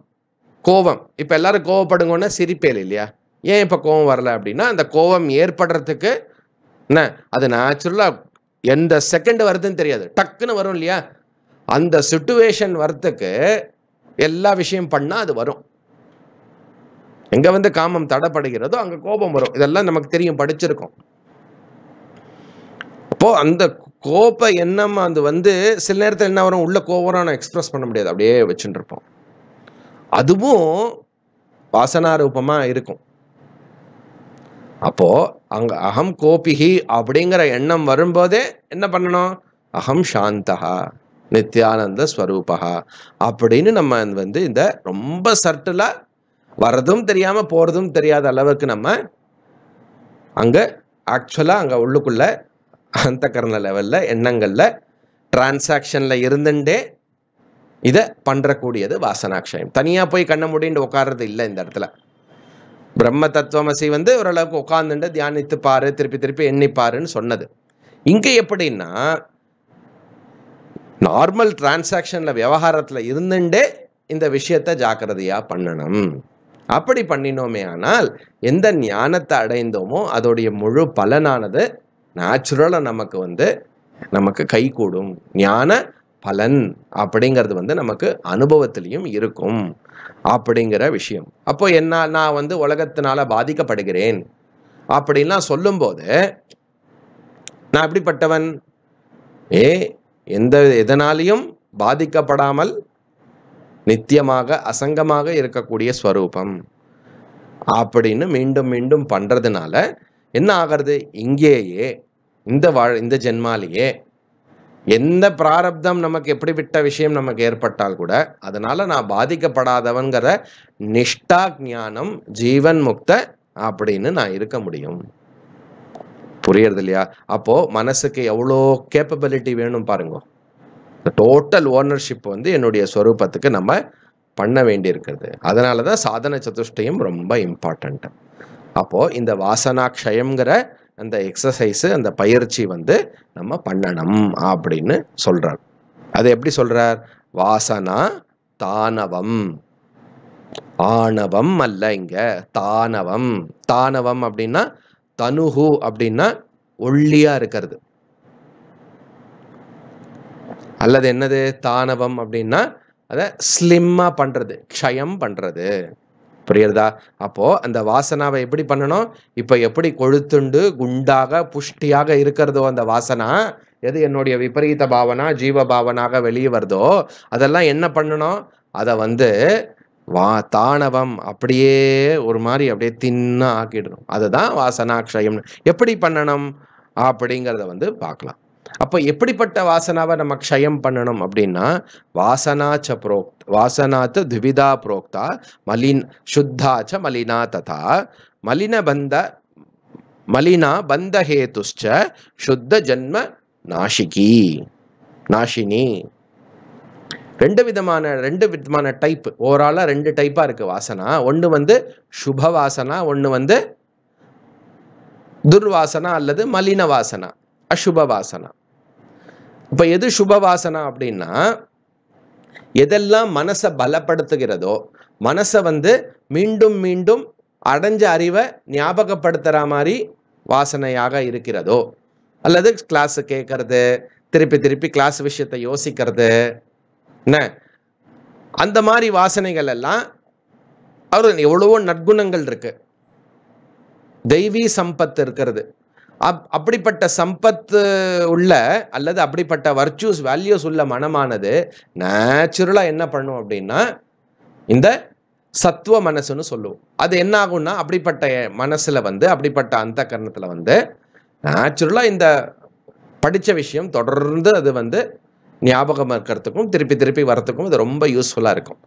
கோபம் இப்ப எல்லாரும் கோவப்படுங்கன்னா சிரிப்பேல இல்லையா ஏன் இப்ப கோபம் வரல அப்படின்னா அந்த கோபம் ஏற்படுறதுக்கு என்ன அது நேச்சுரலா எந்த செகண்ட் வருதுன்னு தெரியாது டக்குன்னு வரும் இல்லையா அந்த சுட்டுவேஷன் வரத்துக்கு எல்லா விஷயம் பண்ணா அது வரும் எங்க வந்து காமம் தடைப்படுகிறதோ அங்க கோபம் வரும் இதெல்லாம் நமக்கு தெரியும் படிச்சிருக்கோம் அப்போது அந்த கோப்ப எண்ணம் அது வந்து சில நேரத்தில் என்ன வரும் உள்ள கோபம் நான் எக்ஸ்பிரஸ் பண்ண முடியாது அப்படியே வச்சுட்டு இருப்போம் அதுவும் வாசனா ரூபமாக இருக்கும் அப்போது அங்கே அகம் கோபிகி அப்படிங்கிற எண்ணம் வரும்போதே என்ன பண்ணணும் அகம் சாந்தகா நித்யானந்த ஸ்வரூபா அப்படின்னு நம்ம வந்து இந்த ரொம்ப சர்ட்டிலாக வர்றதும் தெரியாமல் போகிறதும் தெரியாத அளவுக்கு நம்ம அங்கே ஆக்சுவலாக அங்கே உள்ளுக்குள்ளே அந்த கரண லெவலில் எண்ணங்களில் டிரான்சாக்ஷனில் இருந்துட்டே இதை பண்ணுறக்கூடியது வாசனாட்சயம் தனியாக போய் கண்ணை முடிண்டு உட்கார்றது இல்லை இந்த இடத்துல பிரம்ம தத்துவமசி வந்து ஓரளவுக்கு உட்காந்துட்டு தியானித்து பாரு திருப்பி திருப்பி எண்ணிப்பாருன்னு சொன்னது இங்கே எப்படின்னா நார்மல் டிரான்சாக்ஷனில் விவகாரத்தில் இருந்துட்டே இந்த விஷயத்தை ஜாக்கிரதையாக பண்ணணும் அப்படி பண்ணினோமே ஆனால் எந்த ஞானத்தை அடைந்தோமோ அதோடைய முழு பலனானது நேச்சுரலாக நமக்கு வந்து நமக்கு கை கூடும் ஞான பலன் அப்படிங்கிறது வந்து நமக்கு அனுபவத்திலையும் இருக்கும் அப்படிங்கிற விஷயம் அப்போ என்ன நான் வந்து உலகத்தினால பாதிக்கப்படுகிறேன் அப்படின்லாம் சொல்லும்போது நான் எப்படிப்பட்டவன் ஏ எந்த எதனாலையும் பாதிக்கப்படாமல் நித்தியமாக அசங்கமாக இருக்கக்கூடிய ஸ்வரூபம் அப்படின்னு மீண்டும் மீண்டும் பண்ணுறதுனால என்ன ஆகிறது இங்கேயே இந்த வாழ் இந்த ஜென்மாலேயே எந்த பிராரப்தம் நமக்கு எப்படி விட்ட விஷயம் நமக்கு ஏற்பட்டால் கூட அதனால நான் பாதிக்கப்படாதவன்கிற நிஷ்டா ஞானம் ஜீவன் முக்த அப்படின்னு நான் இருக்க முடியும் புரியறது இல்லையா அப்போ மனசுக்கு எவ்வளோ கேப்பபிலிட்டி வேணும் பாருங்க டோட்டல் ஓனர்ஷிப் வந்து என்னுடைய ஸ்வரூபத்துக்கு நம்ம பண்ண வேண்டியிருக்கிறது அதனால தான் சாதன சதுஷ்டயம் ரொம்ப இம்பார்ட்டண்ட்டு அப்போது இந்த வாசனாக்ஷயங்கிற அந்த எக்ஸசைஸு அந்த பயிற்சி வந்து நம்ம பண்ணணும் அப்படின்னு சொல்கிறார் அது எப்படி சொல்கிறார் வாசனா தானவம் ஆணவம் அல்ல இங்க தானவம் தானவம் அப்படின்னா தனுகு அப்படின்னா ஒல்லியா இருக்கிறது அல்லது என்னது தானவம் அப்படின்னா அதை ஸ்லிம்மா பண்றது க்ஷயம் பண்றது புரியுறதா அப்போது அந்த வாசனாவை எப்படி பண்ணணும் இப்போ எப்படி கொழுத்துண்டு குண்டாக புஷ்டியாக இருக்கிறதோ அந்த வாசனா எது என்னுடைய விபரீத பாவனா ஜீவ பாவனாக வெளியே வருதோ அதெல்லாம் என்ன பண்ணணும் அதை வந்து வா தானவம் அப்படியே ஒரு மாதிரி அப்படியே தின்னா ஆக்கிடணும் அதுதான் வாசனாக்ஷயம்னு எப்படி பண்ணணும் அப்படிங்கிறத வந்து பார்க்கலாம் அப்போ எப்படிப்பட்ட வாசனாவை நம்ம க்ஷயம் பண்ணணும் அப்படின்னா வாசனாச்ச புரோக் வாசனாத்து துவிதா புரோக்தா மலின் சுத்தாச்ச மலினா ததா மலின பந்த மலினா பந்த ஹேதுஷ்ச சுத்த ஜன்ம நாஷிகி நாஷினி ரெண்டு விதமான ரெண்டு விதமான டைப் ஓவராலாக ரெண்டு டைப்பாக இருக்குது வாசனா ஒன்று வந்து சுப வாசனா ஒன்று வந்து துர்வாசனா அல்லது மலின வாசனா அசுப வாசனா இப்போ எது சுப வாசனா அப்படின்னா எதெல்லாம் மனசை பலப்படுத்துகிறதோ மனசை வந்து மீண்டும் மீண்டும் அடைஞ்ச அறிவை ஞாபகப்படுத்துகிற மாதிரி வாசனையாக இருக்கிறதோ அல்லது கிளாஸ் கேட்கறது திருப்பி திருப்பி கிளாஸ் விஷயத்தை யோசிக்கிறது என்ன அந்த மாதிரி வாசனைகள் எல்லாம் அவர் எவ்வளவோ நற்குணங்கள் இருக்கு தெய்வீ சம்பத்து இருக்கிறது அப் அப்படிப்பட்ட சம்பத்து உள்ள அல்லது அப்படிப்பட்ட வர்ச்சுவஸ் வேல்யூஸ் உள்ள மனமானது நேச்சுரலாக என்ன பண்ணும் அப்படின்னா இந்த சத்துவ மனசுன்னு சொல்லுவோம் அது என்ன ஆகும்னா அப்படிப்பட்ட மனசில் வந்து அப்படிப்பட்ட அந்த கரணத்தில் வந்து நேச்சுரலாக இந்த படித்த விஷயம் தொடர்ந்து அது வந்து ஞாபகம் இருக்கிறதுக்கும் திருப்பி திருப்பி வரத்துக்கும் இது ரொம்ப யூஸ்ஃபுல்லாக இருக்கும்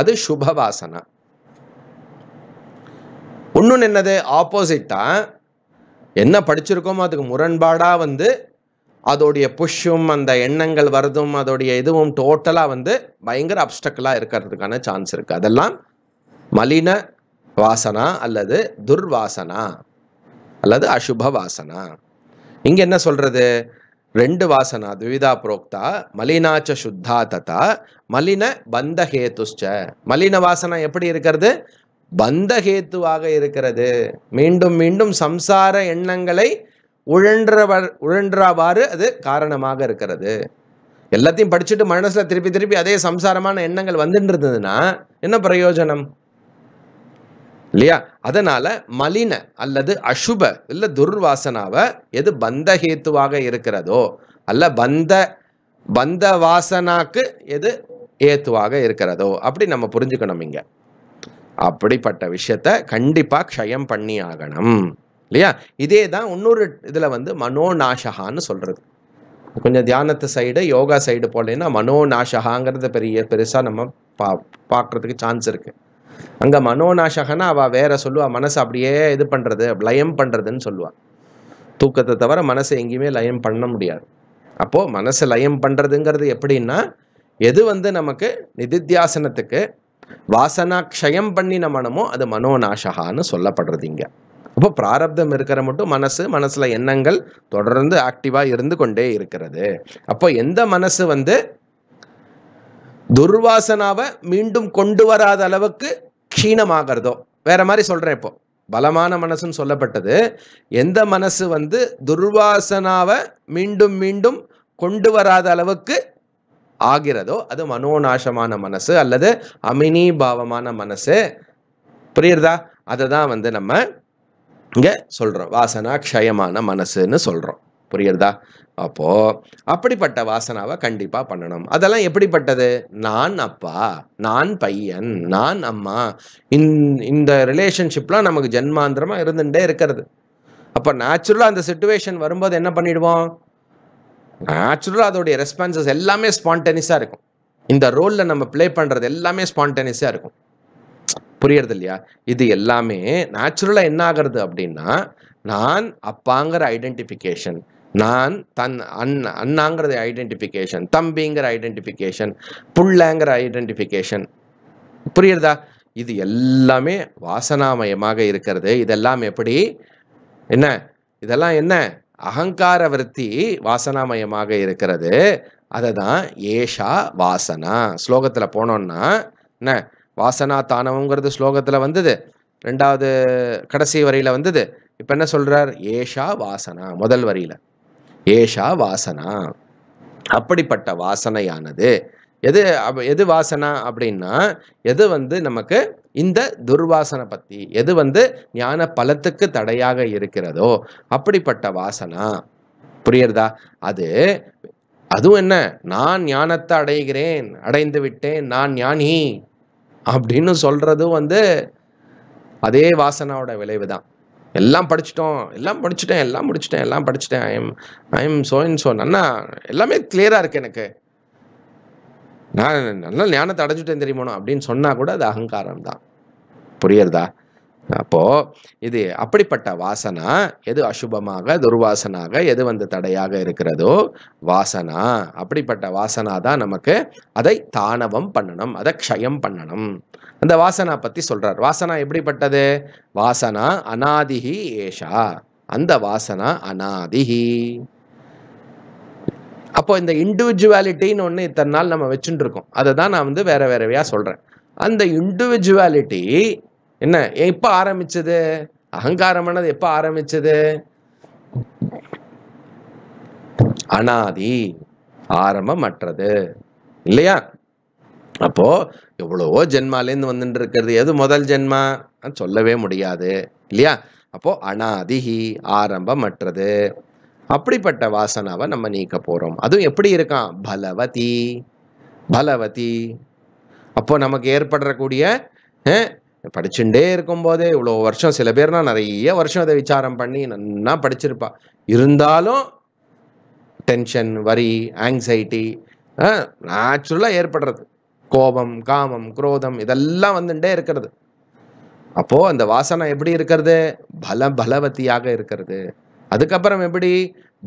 அது சுபவாசனா இன்னொன்று என்னது ஆப்போசிட்டாக என்ன படிச்சிருக்கோமோ அதுக்கு முரண்பாடாக வந்து அதோடைய புஷ்ஷும் அந்த எண்ணங்கள் வரதும் அதோடைய இதுவும் டோட்டலாக வந்து பயங்கர அப்டக்கலாக இருக்கிறதுக்கான சான்ஸ் இருக்குது அதெல்லாம் மலின வாசனா அல்லது துர்வாசனா அல்லது அசுப வாசனா இங்கே என்ன சொல்கிறது ரெண்டு வாசனா துவிதா புரோக்தா மலினாச்ச சுத்தா ததா மலின பந்த மலின வாசனா எப்படி இருக்கிறது பந்தகேத்துவாக இருக்கிறது மீண்டும் மீண்டும் சம்சார எண்ணங்களை உழன்றவர் உழன்றாவாறு அது காரணமாக இருக்கிறது எல்லாத்தையும் படிச்சுட்டு மனசில் திருப்பி திருப்பி அதே சம்சாரமான எண்ணங்கள் வந்துட்டு இருந்ததுன்னா என்ன பிரயோஜனம் இல்லையா அதனால மலின அல்லது அசுப இல்லை துர்வாசனாவை எது பந்தஹேத்துவாக இருக்கிறதோ அல்ல பந்த பந்த வாசனாக்கு எது ஏத்துவாக இருக்கிறதோ அப்படி நம்ம புரிஞ்சுக்கணும் இங்கே அப்படிப்பட்ட விஷயத்த கண்டிப்பாக க்ஷயம் பண்ணி ஆகணும் இல்லையா இதே தான் இன்னொரு இதில் வந்து மனோநாசகான்னு சொல்கிறது கொஞ்சம் தியானத்து சைடு யோகா சைடு போலேன்னா மனோநாசகாங்கிறது பெரிய பெருசாக நம்ம பா பார்க்குறதுக்கு சான்ஸ் இருக்குது அங்கே மனோநாசகனா அவள் வேற சொல்லுவாள் மனசு அப்படியே இது பண்ணுறது லயம் பண்ணுறதுன்னு சொல்லுவாள் தூக்கத்தை தவிர மனசை எங்கேயுமே லயம் பண்ண முடியாது அப்போது மனசை லயம் பண்ணுறதுங்கிறது எப்படின்னா எது வந்து நமக்கு நிதித்தியாசனத்துக்கு வாசனா க்ஷயம் பண்ணின மனமோ அது மனோநாசகான்னு சொல்லப்படுறது இங்கே அப்போ பிராரப்தம் இருக்கிற மட்டும் மனசு மனசில் எண்ணங்கள் தொடர்ந்து ஆக்டிவாக இருந்து கொண்டே இருக்கிறது அப்போ எந்த மனசு வந்து துர்வாசனாவை மீண்டும் கொண்டு வராத அளவுக்கு க்ஷீணமாகறதோ வேற மாதிரி சொல்கிறேன் இப்போ பலமான மனசுன்னு சொல்லப்பட்டது எந்த மனசு வந்து துர்வாசனாவை மீண்டும் மீண்டும் கொண்டு வராத அளவுக்கு ஆகிறதோ அது மனோநாசமான மனசு அல்லது அமினி பாவமான மனசு புரியுறதா அதை தான் வந்து நம்ம இங்கே சொல்கிறோம் வாசனா க்ஷயமான மனசுன்னு சொல்கிறோம் புரியுறதா அப்போ அப்படிப்பட்ட வாசனாவை கண்டிப்பாக பண்ணணும் அதெல்லாம் எப்படிப்பட்டது நான் அப்பா நான் பையன் நான் அம்மா இந்த ரிலேஷன்ஷிப்லாம் நமக்கு ஜென்மாந்திரமாக இருந்துகிட்டே இருக்கிறது அப்போ நேச்சுரலாக அந்த சுச்சுவேஷன் வரும்போது என்ன பண்ணிடுவோம் நேச்சுரலாக அதோடைய ரெஸ்பான்சஸ் எல்லாமே ஸ்பான்டேனியஸாக இருக்கும் இந்த ரோலில் நம்ம ப்ளே பண்ணுறது எல்லாமே ஸ்பான்டேனியஸாக இருக்கும் புரியறது இல்லையா இது எல்லாமே நேச்சுரலாக என்ன ஆகிறது அப்படின்னா நான் அப்பாங்கிற ஐடென்டிஃபிகேஷன் நான் தன் அண் அண்ணாங்கிறது ஐடென்டிஃபிகேஷன் தம்பிங்கிற ஐடென்டிஃபிகேஷன் புள்ளங்கிற ஐடென்டிஃபிகேஷன் புரியுறதா இது எல்லாமே வாசனாமயமாக இருக்கிறது இதெல்லாம் எப்படி என்ன இதெல்லாம் என்ன அகங்கார விற்பி வாசனாமயமாக இருக்கிறது அதை தான் ஏஷா வாசனா ஸ்லோகத்தில் போனோம்னா என்ன வாசனா தானவங்கிறது ஸ்லோகத்தில் வந்தது ரெண்டாவது கடைசி வரியில் வந்தது இப்போ என்ன சொல்கிறார் ஏஷா வாசனா முதல் வரியில் ஏஷா வாசனா அப்படிப்பட்ட வாசனையானது எது எது வாசனா அப்படின்னா எது வந்து நமக்கு இந்த துர்வாசனை பற்றி எது வந்து ஞான பலத்துக்கு தடையாக இருக்கிறதோ அப்படிப்பட்ட வாசனா புரியுறதா அது அதுவும் என்ன நான் ஞானத்தை அடைகிறேன் அடைந்து விட்டேன் நான் ஞானி அப்படின்னு சொல்றதும் வந்து அதே வாசனாவோட விளைவு தான் எல்லாம் படிச்சிட்டோம் எல்லாம் படிச்சுட்டேன் எல்லாம் முடிச்சிட்டேன் எல்லாம் படிச்சுட்டேன் I'm I'm so in so அண்ணா எல்லாமே கிளியரா இருக்கு எனக்கு நான் நல்ல ஞானத்தை அடைஞ்சிட்டேன் தெரியுமோ அப்படின்னு சொன்னால் கூட அது அகங்காரம் தான் புரியறதா அப்போது இது அப்படிப்பட்ட வாசனா எது அசுபமாக துர்வாசனாக எது வந்து தடையாக இருக்கிறதோ வாசனா அப்படிப்பட்ட வாசனா தான் நமக்கு அதை தானவம் பண்ணணும் அதை க்ஷயம் பண்ணணும் அந்த வாசனா பற்றி சொல்றார் வாசனா எப்படிப்பட்டது வாசனா அனாதிகி ஏஷா அந்த வாசனா அனாதிகி அப்போ இந்த இண்டிவிஜுவாலிட்டின்னு ஒன்று இத்தனை நாள் நம்ம வச்சுட்டு இருக்கோம் அதை தான் நான் வந்து வேற வேறவையா சொல்கிறேன் அந்த இண்டிவிஜுவாலிட்டி என்ன எப்போ ஆரம்பிச்சது அகங்காரமானது எப்போ ஆரம்பிச்சது அனாதி ஆரம்பமற்றது இல்லையா அப்போ எவ்வளவோ ஜென்மாலேருந்து வந்துட்டு இருக்கிறது எது முதல் ஜென்மா சொல்லவே முடியாது இல்லையா அப்போ அனாதிஹி ஆரம்பமற்றது அப்படிப்பட்ட வாசனாவை நம்ம நீக்க போகிறோம் அதுவும் எப்படி இருக்கான் பலவதி பலவதி அப்போ நமக்கு ஏற்படக்கூடிய படிச்சுட்டே இருக்கும்போதே இவ்வளோ வருஷம் சில பேர்னா நிறைய வருஷம் அதை விசாரம் பண்ணி நன்னா படிச்சிருப்பா இருந்தாலும் டென்ஷன் வரி ஆங்ஸைட்டி நேச்சுரலாக ஏற்படுறது கோபம் காமம் குரோதம் இதெல்லாம் வந்துட்டே இருக்கிறது அப்போது அந்த வாசனை எப்படி இருக்கிறது பல பலவத்தியாக இருக்கிறது அதுக்கப்புறம் எப்படி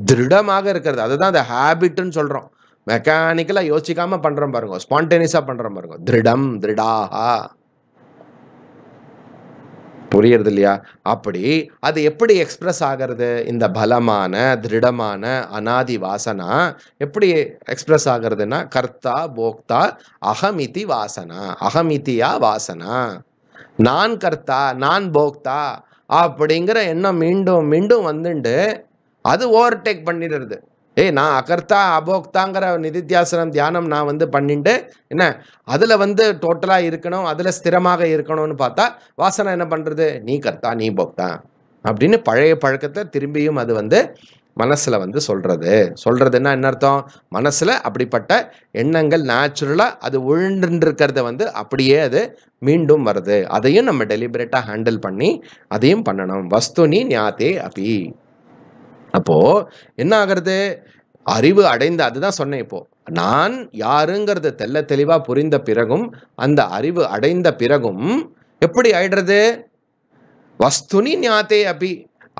திருடமாக இருக்கிறது அதுதான் அந்த ஹேபிட்னு சொல்கிறோம் மெக்கானிக்கலாக யோசிக்காமல் பண்ணுறோம் பாருங்க ஸ்பான்டேனியஸாக பண்ணுறோம் பாருங்க திருடம் திருடாகா புரியறது இல்லையா அப்படி அது எப்படி எக்ஸ்பிரஸ் ஆகிறது இந்த பலமான திருடமான அனாதி வாசனா எப்படி எக்ஸ்பிரஸ் ஆகிறதுனா கர்த்தா போக்தா அகமிதி வாசனா அகமிதியா வாசனா நான் கர்த்தா நான் போக்தா அப்படிங்கிற எண்ணம் மீண்டும் மீண்டும் வந்துண்டு அது ஓவர்டேக் பண்ணிடுறது ஏய் நான் அகர்த்தா அபோக்தாங்கிற நிதித்தியாசனம் தியானம் நான் வந்து பண்ணிட்டு என்ன அதில் வந்து டோட்டலாக இருக்கணும் அதில் ஸ்திரமாக இருக்கணும்னு பார்த்தா வாசனை என்ன பண்ணுறது நீ கர்த்தா நீ போக்தா அப்படின்னு பழைய பழக்கத்தை திரும்பியும் அது வந்து மனசில் வந்து சொல்கிறது சொல்கிறதுன்னா என்ன அர்த்தம் மனசில் அப்படிப்பட்ட எண்ணங்கள் நேச்சுரலாக அது உழ்ந்துருக்கிறத வந்து அப்படியே அது மீண்டும் வருது அதையும் நம்ம டெலிபரேட்டாக ஹேண்டில் பண்ணி அதையும் பண்ணணும் வஸ்துனி ஞாத்தே அபி அப்போது என்ன ஆகிறது அறிவு அடைந்த அதுதான் சொன்னேன் இப்போது நான் யாருங்கிறது தெல்ல தெளிவாக புரிந்த பிறகும் அந்த அறிவு அடைந்த பிறகும் எப்படி ஆயிடுறது வஸ்துனி ஞாத்தே அபி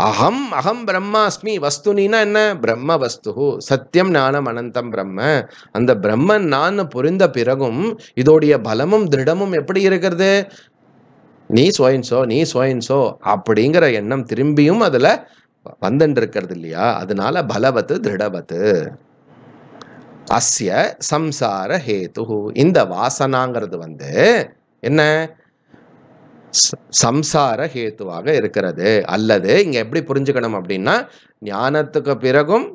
அகம் அகம் பிரம்மாஸ்மி வஸ்துனின்னா என்ன பிரம்ம வஸ்து சத்தியம் ஞானம் அனந்தம் பிரம்ம அந்த பிரம்மன் நான் புரிந்த பிறகும் இதோடைய பலமும் திருடமும் எப்படி இருக்கிறது நீ சோயின்சோ நீ சோயின்சோ அப்படிங்கிற எண்ணம் திரும்பியும் அதுல வந்துட்டு இருக்கிறது இல்லையா அதனால பலவத்து திருடவத்து அஸ்ய சம்சார ஹேத்து இந்த வாசனாங்கிறது வந்து என்ன சம்சார ஹேத்துவாக இருக்கிறது அல்லது இங்கே எப்படி புரிஞ்சுக்கணும் அப்படின்னா ஞானத்துக்கு பிறகும்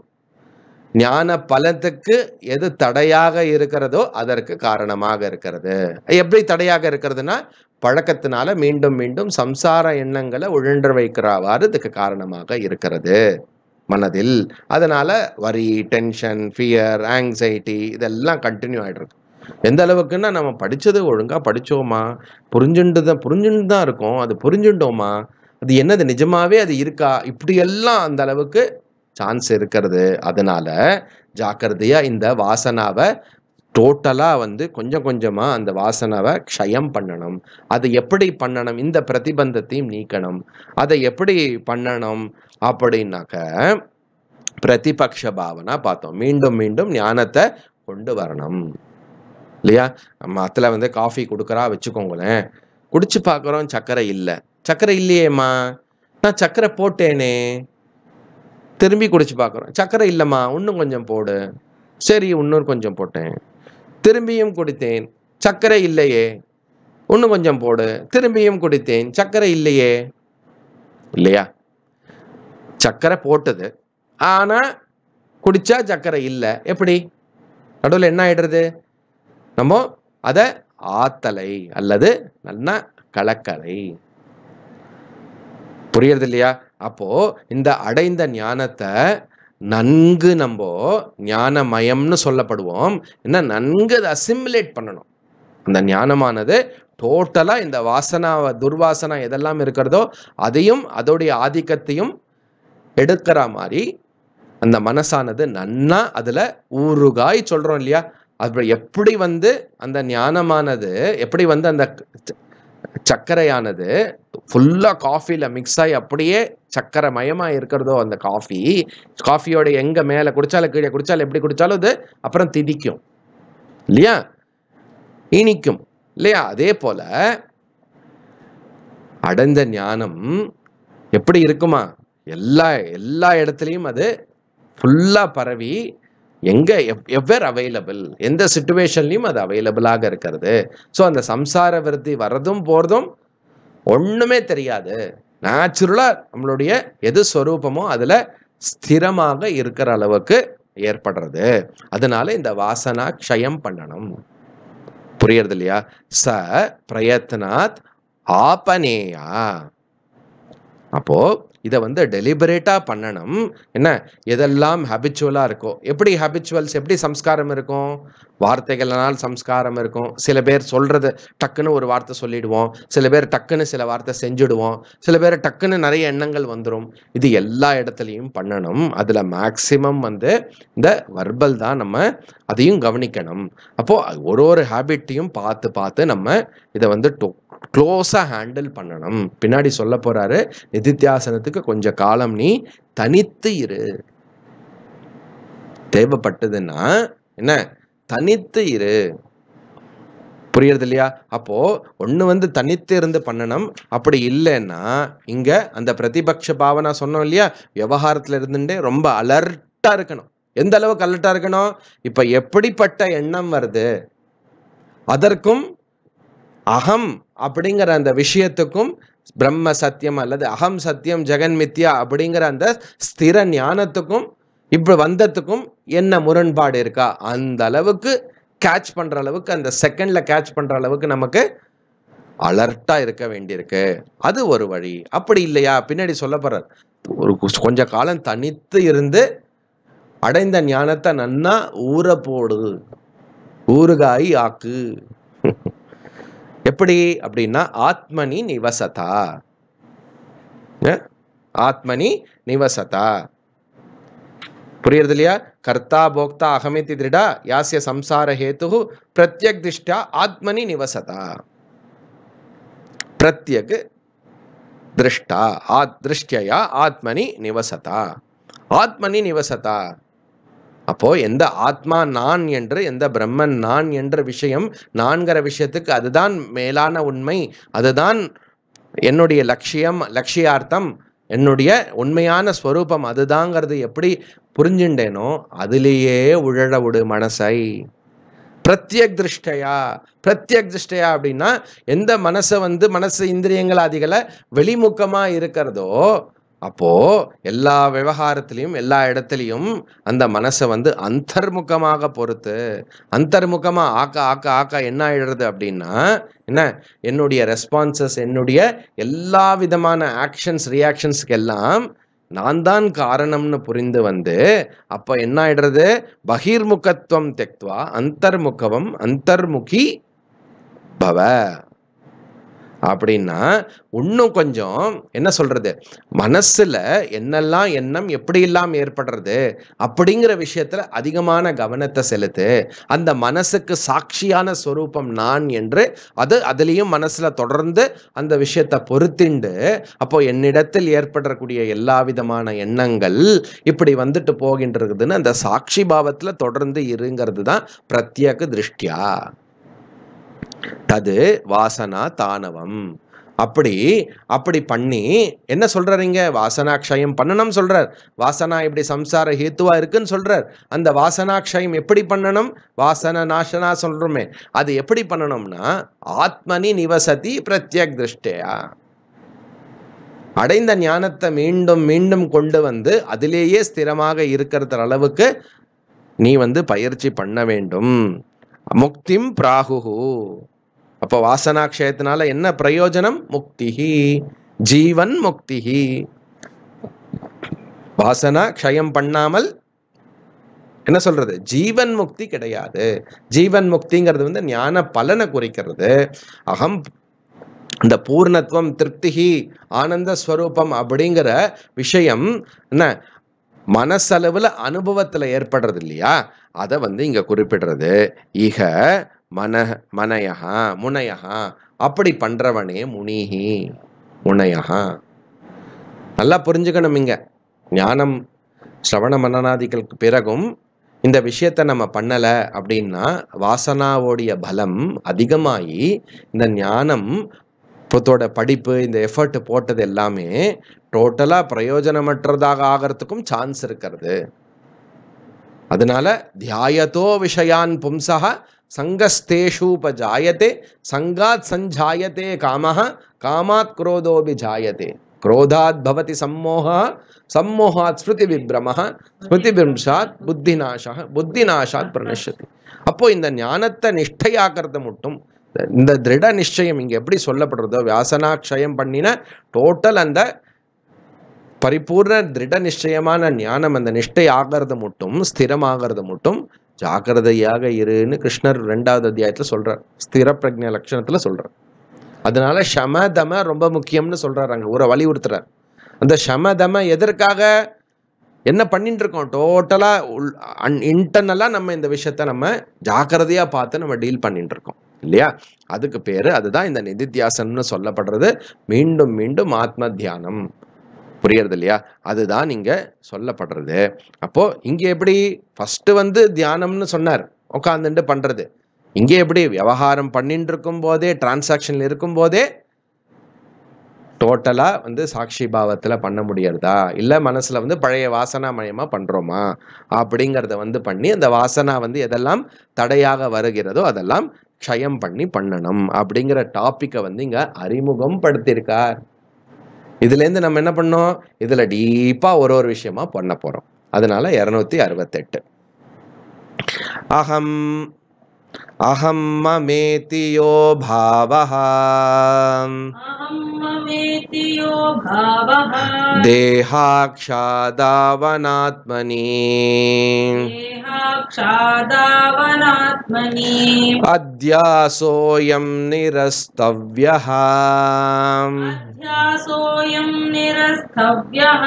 ஞான பலத்துக்கு எது தடையாக இருக்கிறதோ அதற்கு காரணமாக இருக்கிறது எப்படி தடையாக இருக்கிறதுனா பழக்கத்தினால மீண்டும் மீண்டும் சம்சார எண்ணங்களை உழன்று வைக்கிறவாறு இதுக்கு காரணமாக இருக்கிறது மனதில் அதனால வரி டென்ஷன் ஃபியர் ஆங்ஸைட்டி இதெல்லாம் கண்டினியூ ஆகிட்டு இருக்கு எந்த அளவுக்குன்னா நம்ம படித்தது ஒழுங்காக படித்தோமா புரிஞ்சுண்டு தான் புரிஞ்சுண்டு தான் இருக்கும் அது புரிஞ்சுட்டோமா அது என்னது நிஜமாவே அது இருக்கா இப்படியெல்லாம் அந்த அளவுக்கு சான்ஸ் இருக்கிறது அதனால ஜாக்கிரதையாக இந்த வாசனாவை டோட்டலாக வந்து கொஞ்சம் கொஞ்சமாக அந்த வாசனாவை க்ஷயம் பண்ணணும் அதை எப்படி பண்ணணும் இந்த பிரதிபந்தத்தையும் நீக்கணும் அதை எப்படி பண்ணணும் அப்படின்னாக்க பிரதிபக்ஷ பாவனா பார்த்தோம் மீண்டும் மீண்டும் ஞானத்தை கொண்டு வரணும் இல்லையா நம்ம அத்தில் வந்து காஃபி கொடுக்குறா வச்சுக்கோங்களேன் குடிச்சு பார்க்குறோம் சர்க்கரை இல்லை சர்க்கரை இல்லையேம்மா நான் சர்க்கரை போட்டேனே திரும்பி குடிச்சு பார்க்குறோம் சர்க்கரை இல்லைம்மா இன்னும் கொஞ்சம் போடு சரி இன்னொரு கொஞ்சம் போட்டேன் திரும்பியும் குடித்தேன் சர்க்கரை இல்லையே இன்னும் கொஞ்சம் போடு திரும்பியும் குடித்தேன் சர்க்கரை இல்லையே இல்லையா சர்க்கரை போட்டது ஆனால் குடித்தா சர்க்கரை இல்லை எப்படி நடுவில் என்ன ஆகிடுறது நம்ம அதை ஆத்தலை அல்லது நல்ல கலக்கலை புரியுறது இல்லையா அப்போ இந்த அடைந்த ஞானத்தை நன்கு நம்ம ஞானமயம்னு சொல்லப்படுவோம் என்ன நன்கு அதை அசிமுலேட் பண்ணணும் அந்த ஞானமானது டோட்டலாக இந்த வாசனா துர்வாசனா எதெல்லாம் இருக்கிறதோ அதையும் அதோடைய ஆதிக்கத்தையும் எடுக்கிற மாதிரி அந்த மனசானது நன்னா அதில் ஊறுகாய் சொல்கிறோம் இல்லையா அப்படி எப்படி வந்து அந்த ஞானமானது எப்படி வந்து அந்த சர்க்கரையானது ஃபுல்லாக காஃபியில் மிக்ஸ் ஆகி அப்படியே சர்க்கரை மயமாக இருக்கிறதோ அந்த காஃபி காஃபியோட எங்கே மேலே குடித்தாலும் கீழே குடித்தாலும் எப்படி குடித்தாலும் அது அப்புறம் திதிக்கும் இல்லையா இனிக்கும் இல்லையா அதே போல் அடைந்த ஞானம் எப்படி இருக்குமா எல்லா எல்லா இடத்துலையும் அது ஃபுல்லாக பரவி எங்கே எவ் எவ்வேர் அவைலபிள் எந்த சுச்சுவேஷன்லையும் அது அவைலபிளாக இருக்கிறது ஸோ அந்த சம்சார விருத்தி வர்றதும் போகிறதும் ஒன்றுமே தெரியாது நேச்சுரலாக நம்மளுடைய எது ஸ்வரூபமோ அதில் ஸ்திரமாக இருக்கிற அளவுக்கு ஏற்படுறது அதனால இந்த வாசனா க்ஷயம் பண்ணணும் புரியறது இல்லையா ச பிரயத்னாத் ஆபனேயா அப்போது இதை வந்து டெலிபரேட்டாக பண்ணணும் என்ன எதெல்லாம் ஹேபிச்சுவலாக இருக்கோ எப்படி ஹேபிச்சுவல்ஸ் எப்படி சம்ஸ்காரம் இருக்கும் வார்த்தைகள்னால் சம்ஸ்காரம் இருக்கும் சில பேர் சொல்கிறது டக்குன்னு ஒரு வார்த்தை சொல்லிடுவோம் சில பேர் டக்குன்னு சில வார்த்தை செஞ்சுடுவோம் சில பேர் டக்குன்னு நிறைய எண்ணங்கள் வந்துடும் இது எல்லா இடத்துலையும் பண்ணணும் அதில் மேக்சிமம் வந்து இந்த வர்பல் தான் நம்ம அதையும் கவனிக்கணும் அப்போது ஒரு ஒரு ஹேபிட்டையும் பார்த்து பார்த்து நம்ம இதை வந்து டோ க்ளோஸாக ஹேண்டில் பண்ணணும் பின்னாடி சொல்ல போகிறாரு நிதித்தியாசனத்துக்கு கொஞ்சம் காலம் நீ தனித்து இரு தேவைப்பட்டதுன்னா என்ன தனித்து இரு புரியுறது இல்லையா அப்போ ஒன்று வந்து தனித்து இருந்து பண்ணணும் அப்படி இல்லைன்னா இங்கே அந்த பிரதிபக்ஷ பாவனா சொன்னோம் இல்லையா விவகாரத்தில் இருந்துட்டே ரொம்ப அலர்ட்டாக இருக்கணும் எந்த அளவுக்கு அலர்ட்டாக இருக்கணும் இப்போ எப்படிப்பட்ட எண்ணம் வருது அதற்கும் அகம் அப்படிங்கிற அந்த விஷயத்துக்கும் பிரம்ம சத்தியம் அல்லது அகம் சத்தியம் ஜெகன் மித்யா அப்படிங்கிற அந்த ஸ்திர ஞானத்துக்கும் இப்போ வந்ததுக்கும் என்ன முரண்பாடு இருக்கா அந்த அளவுக்கு கேட்ச் பண்ணுற அளவுக்கு அந்த செகண்டில் கேட்ச் பண்ணுற அளவுக்கு நமக்கு அலர்ட்டாக இருக்க வேண்டியிருக்கு அது ஒரு வழி அப்படி இல்லையா பின்னாடி சொல்லப்படுறார் ஒரு கொஞ்ச காலம் தனித்து இருந்து அடைந்த ஞானத்தை நன்னா ஊற போடு ஊறுகாய் ஆக்கு எப்படி அப்படின்னா ஆத்மனி நிவசதா ஆத்மனி நிவசதா புரியுறது இல்லையா கர்த்தா போக்தா அகமிதி திருடா யாசிய சம்சார ஹேத்து பிரத்யக் திஷ்டா ஆத்மனி நிவசதா பிரத்யக் திருஷ்டா ஆத் திருஷ்டியா ஆத்மனி நிவசதா ஆத்மனி நிவசதா அப்போ எந்த ஆத்மா நான் என்று எந்த பிரம்மன் நான் என்ற விஷயம் நான்கிற விஷயத்துக்கு அதுதான் மேலான உண்மை அதுதான் என்னுடைய லட்சியம் லட்சியார்த்தம் என்னுடைய உண்மையான ஸ்வரூபம் அதுதாங்கிறது எப்படி புரிஞ்சுட்டேனோ அதிலேயே உழழ விடு மனசை பிரத்யக் திருஷ்டையா பிரத்யக் திருஷ்டையா அப்படின்னா எந்த மனசை வந்து மனசு இந்திரியங்கள் அதிகளை இருக்கிறதோ அப்போது எல்லா விவகாரத்திலையும் எல்லா இடத்துலையும் அந்த மனசை வந்து அந்தர்முகமாக பொறுத்து அந்தர்முகமாக ஆக்க ஆக்க ஆக்க என்ன ஆயிடுறது அப்படின்னா என்ன என்னுடைய ரெஸ்பான்சஸ் என்னுடைய எல்லா விதமான ஆக்ஷன்ஸ் ரியாக்ஷன்ஸுக்கு எல்லாம் நான் தான் காரணம்னு புரிந்து வந்து அப்போ என்ன ஆயிடுறது பகிர்முகத்துவம் தெக்துவா அந்தர்முகவம் அந்தர்முகி பவ அப்படின்னா இன்னும் கொஞ்சம் என்ன சொல்றது மனசுல என்னெல்லாம் எண்ணம் எப்படி இல்லாம ஏற்படுறது அப்படிங்கிற விஷயத்துல அதிகமான கவனத்தை செலுத்து அந்த மனசுக்கு சாட்சியான சொரூபம் நான் என்று அது அதுலேயும் மனசுல தொடர்ந்து அந்த விஷயத்தை பொறுத்திண்டு அப்போ என்னிடத்தில் ஏற்படக்கூடிய எல்லா விதமான எண்ணங்கள் இப்படி வந்துட்டு போகின்றதுன்னு அந்த சாட்சி பாவத்துல தொடர்ந்து இருங்கிறது தான் பிரத்யேக திருஷ்டியா தது வாசனா தானவம் அப்படி அப்படி பண்ணி என்ன சொல்றாருங்க வாசனாக்ஷயம் பண்ணணும் சொல்றார் வாசனா இப்படி சம்சார ஹேத்துவா இருக்குன்னு சொல்றார் அந்த வாசனாக்ஷயம் எப்படி பண்ணணும் வாசன நாசனா சொல்றோமே அது எப்படி பண்ணணும்னா ஆத்மனி நிவசதி பிரத்யக் திருஷ்டையா அடைந்த ஞானத்தை மீண்டும் மீண்டும் கொண்டு வந்து அதிலேயே ஸ்திரமாக இருக்கிற அளவுக்கு நீ வந்து பயிற்சி பண்ண வேண்டும் முக்திம் பிராகுகு அப்போ வாசனாட்சயத்தினால என்ன பிரயோஜனம் முக்திஹி ஜீவன் முக்திஹி வாசனா க்ஷயம் பண்ணாமல் என்ன சொல்றது ஜீவன் முக்தி கிடையாது ஜீவன் முக்திங்கிறது வந்து ஞான பலனை குறிக்கிறது அகம் இந்த பூர்ணத்துவம் திருப்திகி ஆனந்த ஸ்வரூபம் அப்படிங்கிற விஷயம் என்ன மனசளவில் அனுபவத்தில் ஏற்படுறது இல்லையா அதை வந்து இங்கே குறிப்பிடுறது இக மன மனையஹா முனையஹா அப்படி பண்றவனே முனிஹி முனையஹா நல்லா புரிஞ்சுக்கணும் இங்க ஞானம் ஸ்ரவண மனநாதிகளுக்கு பிறகும் இந்த விஷயத்த நம்ம பண்ணலை அப்படின்னா வாசனாவோடைய பலம் அதிகமாகி இந்த ஞானம் இப்போத்தோட படிப்பு இந்த எஃபர்ட் போட்டது எல்லாமே டோட்டலாக பிரயோஜனமற்றதாக ஆகிறதுக்கும் சான்ஸ் இருக்கிறது அதனால தியாயத்தோ விஷயான் பும்சகா சங்கஸ்தேஷூபாயத்தை சங்காத் சஞ்சாயத்தே காம காமாத் குரோதோபி ஜாயத்தே क्रोधात् भवति सम्मोहः सम्मोहात् ஸ்மிருதிபிரமः ஸ்மிருதிபிம்சாத் புத்தி புத்திநாசாத் பிரணிஷதி அப்போ இந்த ஞானத்தை நிஷ்டையாக்கிறது மட்டும் இந்த திருட நிச்சயம் இங்க எப்படி சொல்லப்படுறதோ வியாசனாட்சயம் பண்ணின டோட்டல் அந்த பரிபூர்ண திருட நிச்சயமான ஞானம் அந்த நிஷ்டை ஆகிறது மட்டும் ஸ்திரமாகிறது மட்டும் ஜாக்கிரதையாக இருன்னு கிருஷ்ணர் ரெண்டாவது அத்தியாயத்தில் சொல்கிறார் ஸ்திர பிரஜா லட்சணத்தில் சொல்கிறார் அதனால ஷம தம ரொம்ப முக்கியம்னு சொல்கிறார் அங்கே ஊரை வலியுறுத்துறார் அந்த ஷம தம எதற்காக என்ன பண்ணிட்டு இருக்கோம் டோட்டலாக உள் அன் இன்டர்னலாக நம்ம இந்த விஷயத்த நம்ம ஜாக்கிரதையாக பார்த்து நம்ம டீல் பண்ணிட்டு இருக்கோம் இல்லையா அதுக்கு பேர் அதுதான் இந்த நிதித்தியாசனம்னு சொல்லப்படுறது மீண்டும் மீண்டும் ஆத்ம தியானம் புரியறது இல்லையா அதுதான் இங்க சொல்லப்படுறது அப்போ இங்கே எப்படி ஃபர்ஸ்ட் வந்து தியானம்னு சொன்னார் உட்காந்துட்டு பண்றது இங்கே எப்படி விவகாரம் பண்ணிட்டு இருக்கும் போதே டிரான்சாக்ஷன்ல இருக்கும் போதே டோட்டலா வந்து சாட்சி பாவத்துல பண்ண முடியறதா இல்லை மனசுல வந்து பழைய வாசனா மயமா பண்றோமா அப்படிங்கிறத வந்து பண்ணி அந்த வாசனா வந்து எதெல்லாம் தடையாக வருகிறதோ அதெல்லாம் க்ஷயம் பண்ணி பண்ணணும் அப்படிங்கிற டாப்பிக்கை வந்து இங்க அறிமுகம் படுத்திருக்கார் இதுலேருந்து நம்ம என்ன பண்ணோம் இதில் டீப்பாக ஒரு ஒரு விஷயமா பண்ண போகிறோம் அதனால இரநூத்தி அறுபத்தெட்டு அகம் அகம் மேத்தியோ பாவஹா देहाक्षादावनात्मनि
देहाक्षादावनात्मनि
अध्यासोऽयं निरस्तव्यः
निरस्तव्यः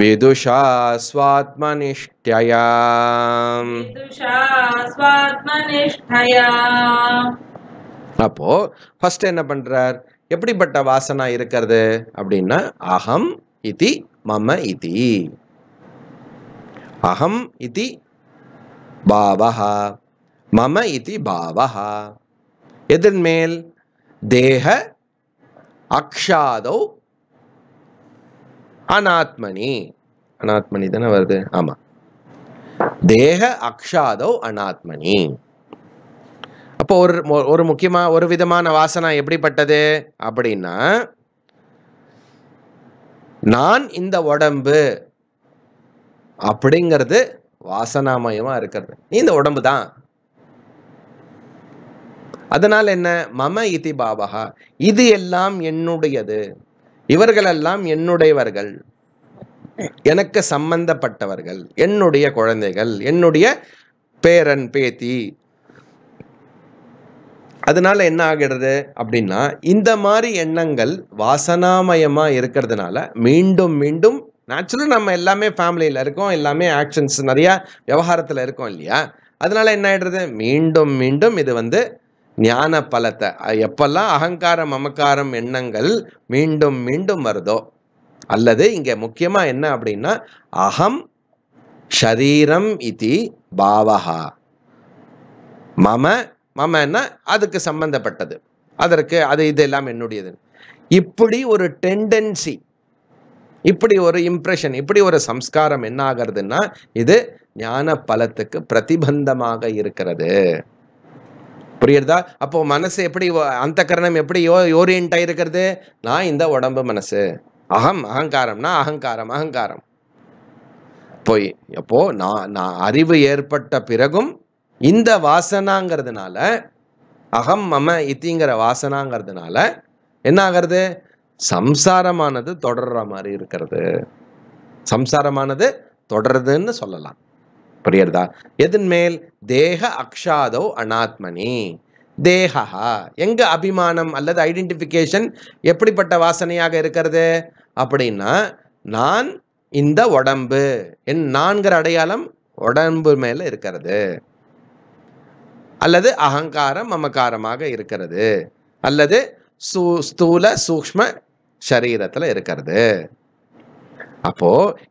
विदुषा स्वात्मनिष्ठया अपो फस्ट् பண்றார் எப்படிப்பட்ட வாசனா இருக்கிறது அப்படின்னா அகம் இதி மம இதி அகம் இதி பாவஹா மம இதி பாவஹா எதிர்மேல் தேக அக்ஷாதோ அனாத்மனி அனாத்மனி தானே வருது ஆமா தேக அக்ஷாதோ அனாத்மனி அப்போ ஒரு ஒரு முக்கியமாக ஒரு விதமான வாசனை எப்படிப்பட்டது அப்படின்னா நான் இந்த உடம்பு அப்படிங்கிறது வாசனாமயமாக இருக்கிறது நீ இந்த உடம்பு தான் அதனால் என்ன மம இதி பாபகா இது எல்லாம் என்னுடையது இவர்களெல்லாம் என்னுடையவர்கள் எனக்கு சம்பந்தப்பட்டவர்கள் என்னுடைய குழந்தைகள் என்னுடைய பேரன் பேத்தி அதனால என்ன ஆகிடுறது அப்படின்னா இந்த மாதிரி எண்ணங்கள் வாசனாமயமாக இருக்கிறதுனால மீண்டும் மீண்டும் நேச்சுரலாக நம்ம எல்லாமே ஃபேமிலியில் இருக்கோம் எல்லாமே ஆக்ஷன்ஸ் நிறையா விவகாரத்தில் இருக்கோம் இல்லையா அதனால என்ன ஆகிடுறது மீண்டும் மீண்டும் இது வந்து ஞான பலத்தை எப்பெல்லாம் அகங்காரம் அமக்காரம் எண்ணங்கள் மீண்டும் மீண்டும் வருதோ அல்லது இங்கே முக்கியமாக என்ன அப்படின்னா அகம் ஷரீரம் இதி பாவகா மம மமன்னா அதுக்கு சம்பந்தப்பட்டது அதற்கு அது இதெல்லாம் என்னுடையது இப்படி ஒரு டெண்டன்சி இப்படி ஒரு இம்ப்ரெஷன் இப்படி ஒரு சம்ஸ்காரம் என்ன ஆகிறதுன்னா இது ஞான பலத்துக்கு பிரதிபந்தமாக இருக்கிறது புரியுறதா அப்போ மனசு எப்படி அந்த கரணம் எப்படி யோ ஓரியன்ட் ஆயிருக்கிறது நான் இந்த உடம்பு மனசு அகம் அகங்காரம்னா அகங்காரம் அகங்காரம் போய் அப்போ நான் நான் அறிவு ஏற்பட்ட பிறகும் இந்த வாசனாங்கிறதுனால அகம் மம இத்திங்கிற வாசனாங்கிறதுனால என்ன ஆகிறது சம்சாரமானது தொடர்ற மாதிரி இருக்கிறது சம்சாரமானது தொடருதுன்னு சொல்லலாம் புரியுறதா எதன் மேல் தேக அக்ஷாதோ அனாத்மனி தேகா எங்க அபிமானம் அல்லது ஐடென்டிஃபிகேஷன் எப்படிப்பட்ட வாசனையாக இருக்கிறது அப்படின்னா நான் இந்த உடம்பு என் நான்கிற அடையாளம் உடம்பு மேல இருக்கிறது அல்லது அகங்காரம் மமக்காரமாக இருக்கிறது அல்லது சூ ஸ்தூல சூக்ம சரீரத்தில் இருக்கிறது அப்போ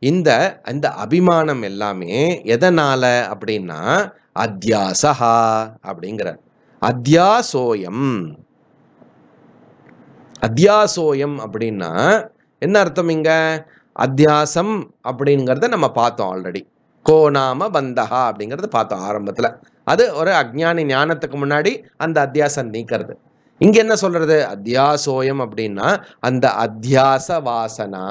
இந்த இந்த அபிமானம் எல்லாமே எதனால அப்படின்னா அத்தியாசகா அப்படிங்கிற அத்தியாசோயம் அத்தியாசோயம் அப்படின்னா என்ன அர்த்தம் இங்க அத்தியாசம் அப்படிங்கிறத நம்ம பார்த்தோம் ஆல்ரெடி கோ நாம பந்தகா அப்படிங்கிறத பார்த்தோம் ஆரம்பத்தில் அது ஒரு அக்ஞானி ஞானத்துக்கு முன்னாடி அந்த அத்தியாசம் நீக்கிறது இங்க என்ன சொல்றது அத்தியாசோயம் அப்படின்னா அந்த அத்தியாச வாசனா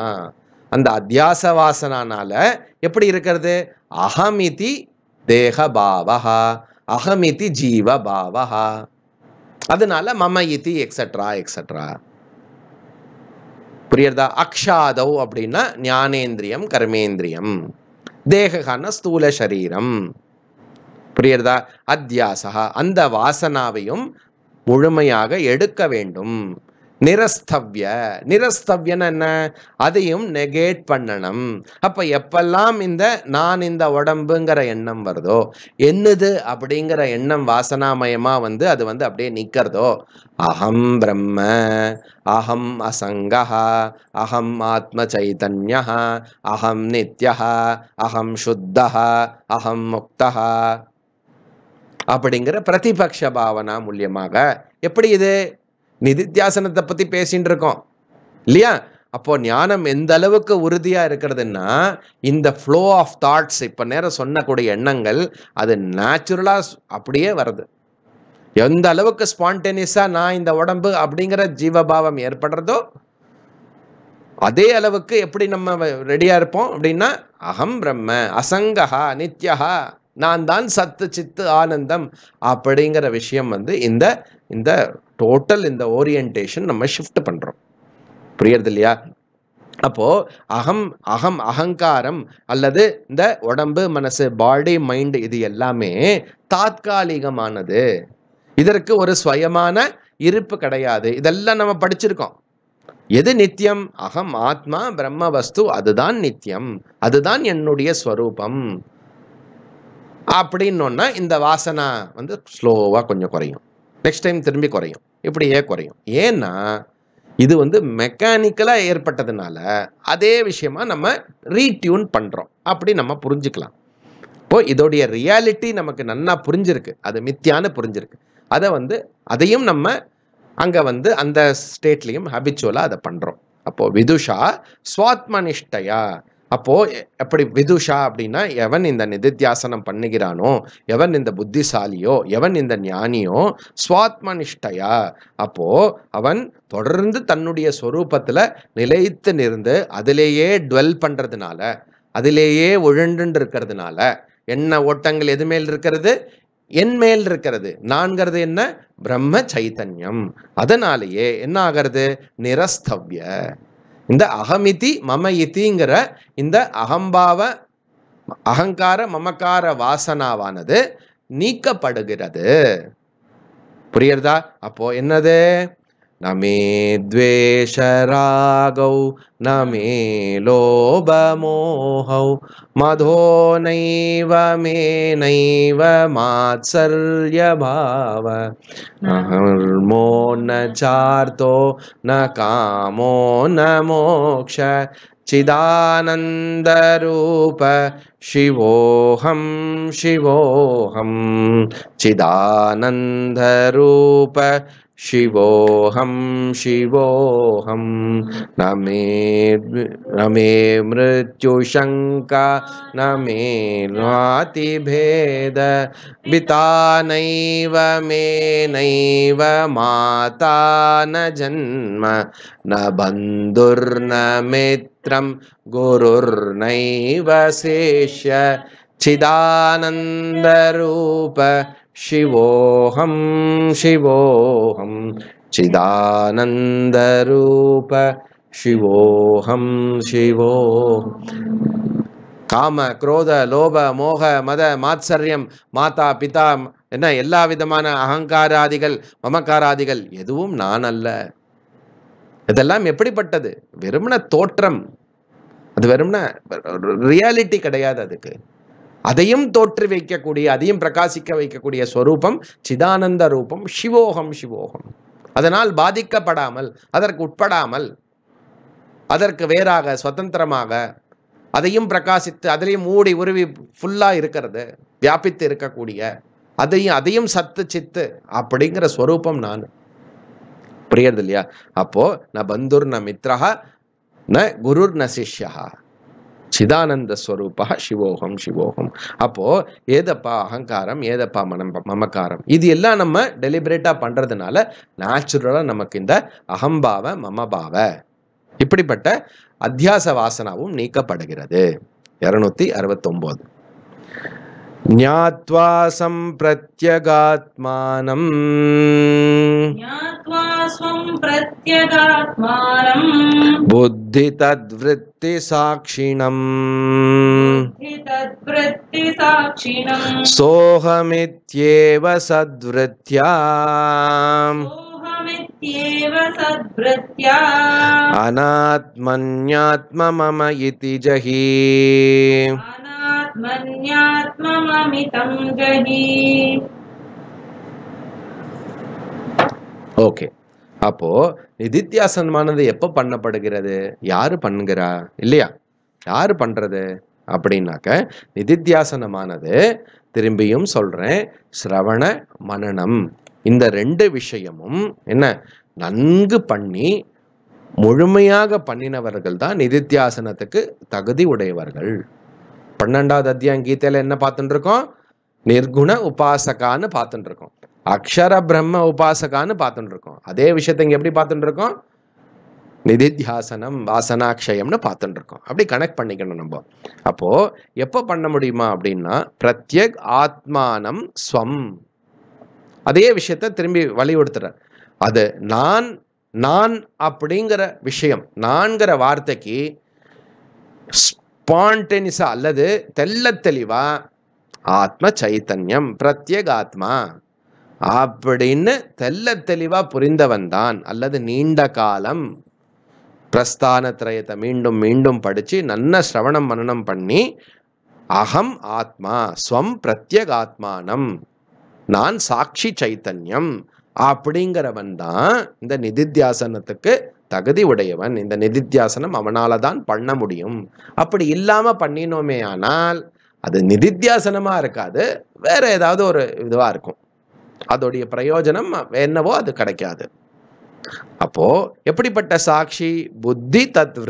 அந்த அத்தியாச வாசனானால எப்படி இருக்கிறது அகமிதி தேக பாவகா அகமிதி ஜீவ அதனால மம இதி எக்ஸட்ரா எக்ஸட்ரா புரியுறதா அக்ஷாதவ் அப்படின்னா ஞானேந்திரியம் கர்மேந்திரியம் தேகான ஸ்தூல சரீரம் புரியுறதா அத்தியாசா அந்த வாசனாவையும் முழுமையாக எடுக்க வேண்டும் நிரஸ்தவ்ய நிரஸ்தவ்யன்னு என்ன அதையும் நெகேட் பண்ணணும் அப்ப எப்பெல்லாம் இந்த நான் இந்த உடம்புங்கிற எண்ணம் வருதோ என்னது அப்படிங்கிற எண்ணம் வாசனாமயமா வந்து அது வந்து அப்படியே நிக்கிறதோ அகம் பிரம்ம அகம் அசங்கா அகம் ஆத்ம சைதன்யா அகம் நித்யா அகம் சுத்தா அகம் முக்தா அப்படிங்கிற பிரதிபக்ஷ பாவனா மூலியமாக எப்படி இது நிதித்தியாசனத்தை பற்றி பேசிட்டு இருக்கோம் இல்லையா அப்போ ஞானம் எந்த அளவுக்கு உறுதியாக இருக்கிறதுன்னா இந்த ஃப்ளோ ஆஃப் தாட்ஸ் இப்போ நேரம் சொன்னக்கூடிய எண்ணங்கள் அது நேச்சுரலாக அப்படியே வருது எந்த அளவுக்கு ஸ்பான்டேனியஸாக நான் இந்த உடம்பு அப்படிங்கிற ஜீவபாவம் ஏற்படுறதோ அதே அளவுக்கு எப்படி நம்ம ரெடியாக இருப்போம் அப்படின்னா அகம் பிரம்ம அசங்கஹா நித்யஹா நான் தான் சத்து சித்து ஆனந்தம் அப்படிங்கிற விஷயம் வந்து இந்த இந்த டோட்டல் இந்த ஓரியன்டேஷன் நம்ம ஷிஃப்ட் பண்ணுறோம் புரியுறது இல்லையா அப்போ அகம் அகம் அகங்காரம் அல்லது இந்த உடம்பு மனசு பாடி மைண்ட் இது எல்லாமே தாத்காலிகமானது இதற்கு ஒரு சுயமான இருப்பு கிடையாது இதெல்லாம் நம்ம படிச்சிருக்கோம் எது நித்தியம் அகம் ஆத்மா பிரம்ம வஸ்து அதுதான் நித்தியம் அதுதான் என்னுடைய ஸ்வரூபம் அப்படின்னோன்னா இந்த வாசனை வந்து ஸ்லோவாக கொஞ்சம் குறையும் நெக்ஸ்ட் டைம் திரும்பி குறையும் இப்படியே குறையும் ஏன்னா இது வந்து மெக்கானிக்கலாக ஏற்பட்டதுனால அதே விஷயமா நம்ம ரீட்யூன் பண்ணுறோம் அப்படி நம்ம புரிஞ்சுக்கலாம் இப்போது இதோடைய ரியாலிட்டி நமக்கு நல்லா புரிஞ்சிருக்கு அது மித்தியான புரிஞ்சிருக்கு அதை வந்து அதையும் நம்ம அங்கே வந்து அந்த ஸ்டேட்லேயும் ஹபிச்சுவலாக அதை பண்ணுறோம் அப்போது விதுஷா சுவாத்மனிஷ்டையா அப்போது அப்படி விதுஷா அப்படின்னா எவன் இந்த நிதித்தியாசனம் பண்ணுகிறானோ எவன் இந்த புத்திசாலியோ எவன் இந்த ஞானியோ சுவாத்மனிஷ்டையா அப்போது அவன் தொடர்ந்து தன்னுடைய ஸ்வரூபத்தில் நிலைத்து நிறந்து அதிலேயே டுவெல் பண்ணுறதுனால அதிலேயே ஒழுண்டு இருக்கிறதுனால என்ன ஓட்டங்கள் எது மேல் இருக்கிறது என் மேல் இருக்கிறது நான்கிறது என்ன பிரம்ம சைத்தன்யம் அதனாலேயே என்ன ஆகிறது நிரஸ்தவ்ய இந்த அகமிதி மம இதிங்கிற இந்த அகம்பாவ அகங்கார மமக்கார வாசனாவானது நீக்கப்படுகிறது புரியுறதா அப்போ என்னது मे द्वेषरागौ न मे लोभमोहौ मधो नैव मे नैव मात्सल्यभाव अहर्मो न चार्तो न कामो न मोक्ष चिदानन्दरूप शिवोऽहं शिवोऽहं चिदानन्दरूप शिवोऽहं शिवोऽहं न मे न मे मृत्युशङ्का न मे नातिभेद पिता नैव नैव माता न जन्म न बन्धुर्न मित्रं गुरुर्नैव शेष्य चिदानन्दरूप शिवोऽहं சிதானந்த ரூப शिवोऽहं சிவோ காம குரோத லோப மோக மத மாத்சரியம் மாதா பிதா என்ன எல்லா விதமான அகங்காராதிகள் மமக்காராதிகள் எதுவும் நான் அல்ல இதெல்லாம் எப்படிப்பட்டது வெறுமன தோற்றம் அது வெறும்ன ரியாலிட்டி கிடையாது அதுக்கு அதையும் தோற்று வைக்கக்கூடிய அதையும் பிரகாசிக்க வைக்கக்கூடிய ஸ்வரூபம் சிதானந்த ரூபம் சிவோகம் சிவோகம் அதனால் பாதிக்கப்படாமல் அதற்கு உட்படாமல் அதற்கு வேறாக சுதந்திரமாக அதையும் பிரகாசித்து அதிலையும் மூடி உருவி ஃபுல்லாக இருக்கிறது வியாபித்து இருக்கக்கூடிய அதையும் அதையும் சத்து சித்து அப்படிங்கிற ஸ்வரூபம் நான் புரியறது இல்லையா அப்போ ந பந்துர் ந மித்ரஹா ந குருர் ந சிஷ்யா சிதானந்த ஸ்வரூபா சிவோகம் சிவோகம் அப்போ ஏதப்பா அகங்காரம் ஏதப்பா மனம் மமக்காரம் இது எல்லாம் நம்ம டெலிபரேட்டா பண்றதுனால நேச்சுரலா நமக்கு இந்த அகம்பாவ மமபாவ இப்படிப்பட்ட அத்தியாச வாசனாவும் நீக்கப்படுகிறது இருநூத்தி ஒன்பது ज्ञात्वा संप्रत्यगात्मानम् बुद्धि तद्वृत्तिसाक्षिणम् सोऽहमित्येव सद्वृत्या अनात्मन्यात्ममम इति जही ஓகே அப்போ நிதித்தியாசனமானது எப்போ பண்ணப்படுகிறது யாரு பண்ணுகிறா இல்லையா யாரு பண்றது அப்படின்னாக்க நிதித்தியாசனமானது திரும்பியும் சொல்றேன் சிரவண மனநம் இந்த ரெண்டு விஷயமும் என்ன நன்கு பண்ணி முழுமையாக பண்ணினவர்கள் தான் நிதித்தியாசனத்துக்கு தகுதி உடையவர்கள் பன்னெண்டாவது அத்தியாயம் கீதையில என்ன பார்த்துட்டு இருக்கோம் நிர்குண உபாசகான்னு பார்த்துட்டு இருக்கோம் அக்ஷர பிரம்ம உபாசகான்னு பார்த்துட்டு இருக்கோம் அதே விஷயத்த இங்கே எப்படி பார்த்துட்டு இருக்கோம் நிதித்தியாசனம் வாசனாக்ஷயம்னு பார்த்துட்டு இருக்கோம் அப்படி கனெக்ட் பண்ணிக்கணும் நம்ம அப்போ எப்போ பண்ண முடியுமா அப்படின்னா பிரத்யக் ஆத்மானம் ஸ்வம் அதே விஷயத்த திரும்பி வலியுறுத்துறார் அது நான் நான் அப்படிங்கிற விஷயம் நான்கிற வார்த்தைக்கு ஸ்பான்டெனிஸா அல்லது தெல்ல தெளிவா ஆத்ம சைத்தன்யம் ஆத்மா அப்படின்னு தெல்ல தெளிவா புரிந்தவன் தான் அல்லது நீண்ட காலம் பிரஸ்தான திரயத்தை மீண்டும் மீண்டும் படித்து நல்ல சிரவணம் மனநம் பண்ணி அகம் ஆத்மா ஸ்வம் பிரத்யேகாத்மானம் நான் சாட்சி சைத்தன்யம் அப்படிங்கிறவன் தான் இந்த நிதித்தியாசனத்துக்கு தகுதி உடையவன் இந்த நிதித்தியாசனம் அவனால தான் பண்ண முடியும் அப்படி இல்லாமல் பண்ணினோமே ஆனால் அது நிதித்தியாசனமாக இருக்காது வேற ஏதாவது ஒரு இதுவாக இருக்கும் அதோடைய பிரயோஜனம் என்னவோ அது கிடைக்காது அப்போ எப்படிப்பட்ட சாட்சி புத்தி தத்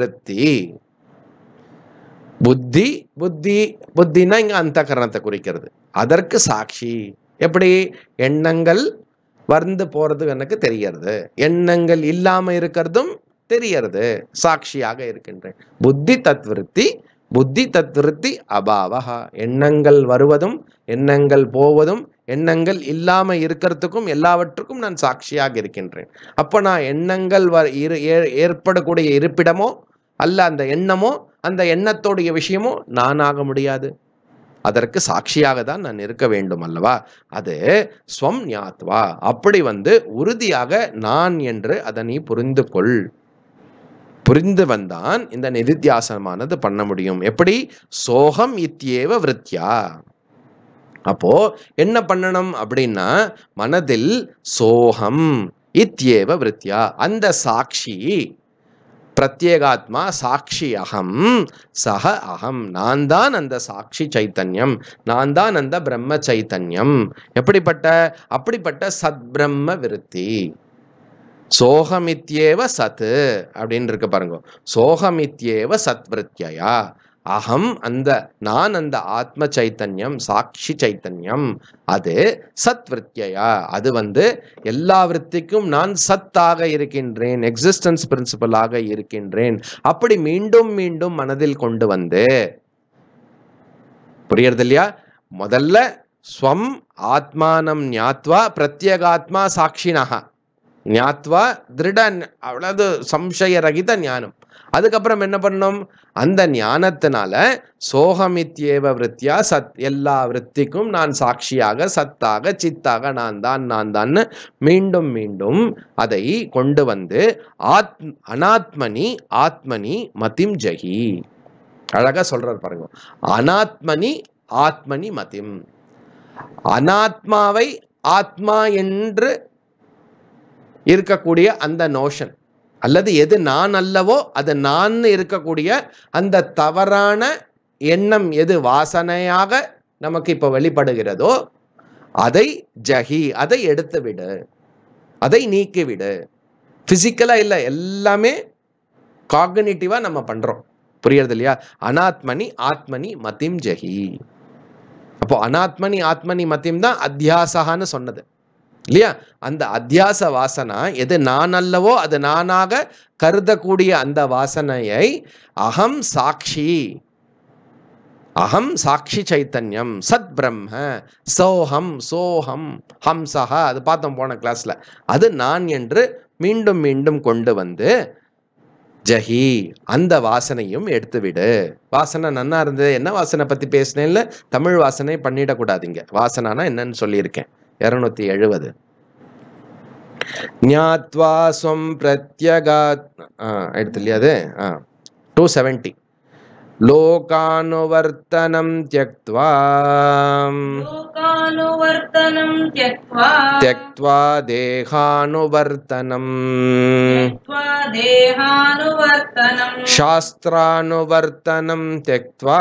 புத்தி புத்தி புத்தினா இங்க அந்த கரணத்தை குறிக்கிறது அதற்கு சாட்சி எப்படி எண்ணங்கள் வந்து போகிறது எனக்கு தெரியறது எண்ணங்கள் இல்லாமல் இருக்கிறதும் தெரியறது சாட்சியாக இருக்கின்றேன் புத்தி தத்விருத்தி புத்தி தத்விருத்தி அபாவகா எண்ணங்கள் வருவதும் எண்ணங்கள் போவதும் எண்ணங்கள் இல்லாமல் இருக்கிறதுக்கும் எல்லாவற்றுக்கும் நான் சாட்சியாக இருக்கின்றேன் அப்போ நான் எண்ணங்கள் வ ஏற்படக்கூடிய இருப்பிடமோ அல்ல அந்த எண்ணமோ அந்த எண்ணத்தோடைய விஷயமோ நான் ஆக முடியாது அதற்கு சாட்சியாக தான் நான் இருக்க வேண்டும் அல்லவா அது ஸ்வம் ஞாத்வா அப்படி வந்து உறுதியாக நான் என்று அதை நீ புரிந்து கொள் புரிந்து வந்தான் இந்த நிதித்தியாசனமானது பண்ண முடியும் எப்படி சோகம் இத்தியேவ விருத்தியா அப்போ என்ன பண்ணணும் அப்படின்னா மனதில் சோகம் இத்தியேவ விருத்தியா அந்த சாட்சி பிரத்யேகாத்மா சாட்சி அகம் சக அகம் நான் தான் அந்த சாட்சி சைத்தன்யம் நான் தான் அந்த பிரம்ம சைத்தன்யம் எப்படிப்பட்ட அப்படிப்பட்ட சத் பிரம்ம விருத்தி சோகமித்யேவ சத்து அப்படின்னு இருக்கு பாருங்க சோகமித்யேவ சத்விருத்தியா அகம் அந்த நான் அந்த ஆத்ம சைத்தன்யம் சாட்சி சைத்தன்யம் அது சத் விற்த்தியா அது வந்து எல்லா விற்த்திக்கும் நான் சத்தாக இருக்கின்றேன் எக்ஸிஸ்டன்ஸ் பிரின்சிபலாக இருக்கின்றேன் அப்படி மீண்டும் மீண்டும் மனதில் கொண்டு வந்து புரியறது இல்லையா முதல்ல ஸ்வம் ஆத்மானம் ஞாத்வா பிரத்யேகாத்மா சாட்சினாக ஞாத்வா திருட அவ்வளவு சம்சய ரகித ஞானம் அதுக்கப்புறம் என்ன பண்ணணும் அந்த ஞானத்தினால சோகமித்யேவ விரத்தியா சத் எல்லா விற்த்திக்கும் நான் சாட்சியாக சத்தாக சித்தாக நான் தான் நான் தான் மீண்டும் மீண்டும் அதை கொண்டு வந்து ஆத் அனாத்மனி ஆத்மனி மதிம் ஜகி அழகா சொல்றாரு பாருங்க அனாத்மனி ஆத்மனி மதிம் அனாத்மாவை ஆத்மா என்று இருக்கக்கூடிய அந்த நோஷன் அல்லது எது நான் அல்லவோ அது நான் இருக்கக்கூடிய அந்த தவறான எண்ணம் எது வாசனையாக நமக்கு இப்போ வெளிப்படுகிறதோ அதை ஜஹி அதை எடுத்து விடு அதை நீக்கிவிடு ஃபிசிக்கலாக இல்லை எல்லாமே காகனேட்டிவாக நம்ம பண்ணுறோம் புரியுறது இல்லையா அனாத்மனி ஆத்மனி மத்தியம் ஜஹி அப்போ அனாத்மனி ஆத்மனி மத்தியம் தான் அத்தியாசகான்னு சொன்னது இல்லையா அந்த அத்தியாச வாசனை எது நான் அல்லவோ அது நானாக கருதக்கூடிய அந்த வாசனையை அகம் சாட்சி அகம் சாட்சி சைத்தன்யம் சத் பிரம்ம சோஹம் சோஹம் ஹம்சஹா அது பார்த்தோம் போன கிளாஸில் அது நான் என்று மீண்டும் மீண்டும் கொண்டு வந்து ஜஹி அந்த வாசனையும் எடுத்துவிடு வாசனை நன்னா இருந்தது என்ன வாசனை பற்றி இல்லை தமிழ் வாசனை பண்ணிடக்கூடாதீங்க வாசனானா என்னன்னு சொல்லியிருக்கேன் இரநூத்தி எழுபது ஞாத்வா ஸ்வம் பிரத்யகா எடுத்து இல்லையா அது ஆ டூ செவன்ட்டி लोकानुवर्तनं त्यक्त्वा
लोकानुवर्तनं त्यक्त्वा
त्यक्त्वा देहानुवर्तनं त्यक्त्वा
देहानुवर्तनं
शास्त्रानुवर्तनं त्यक्त्वा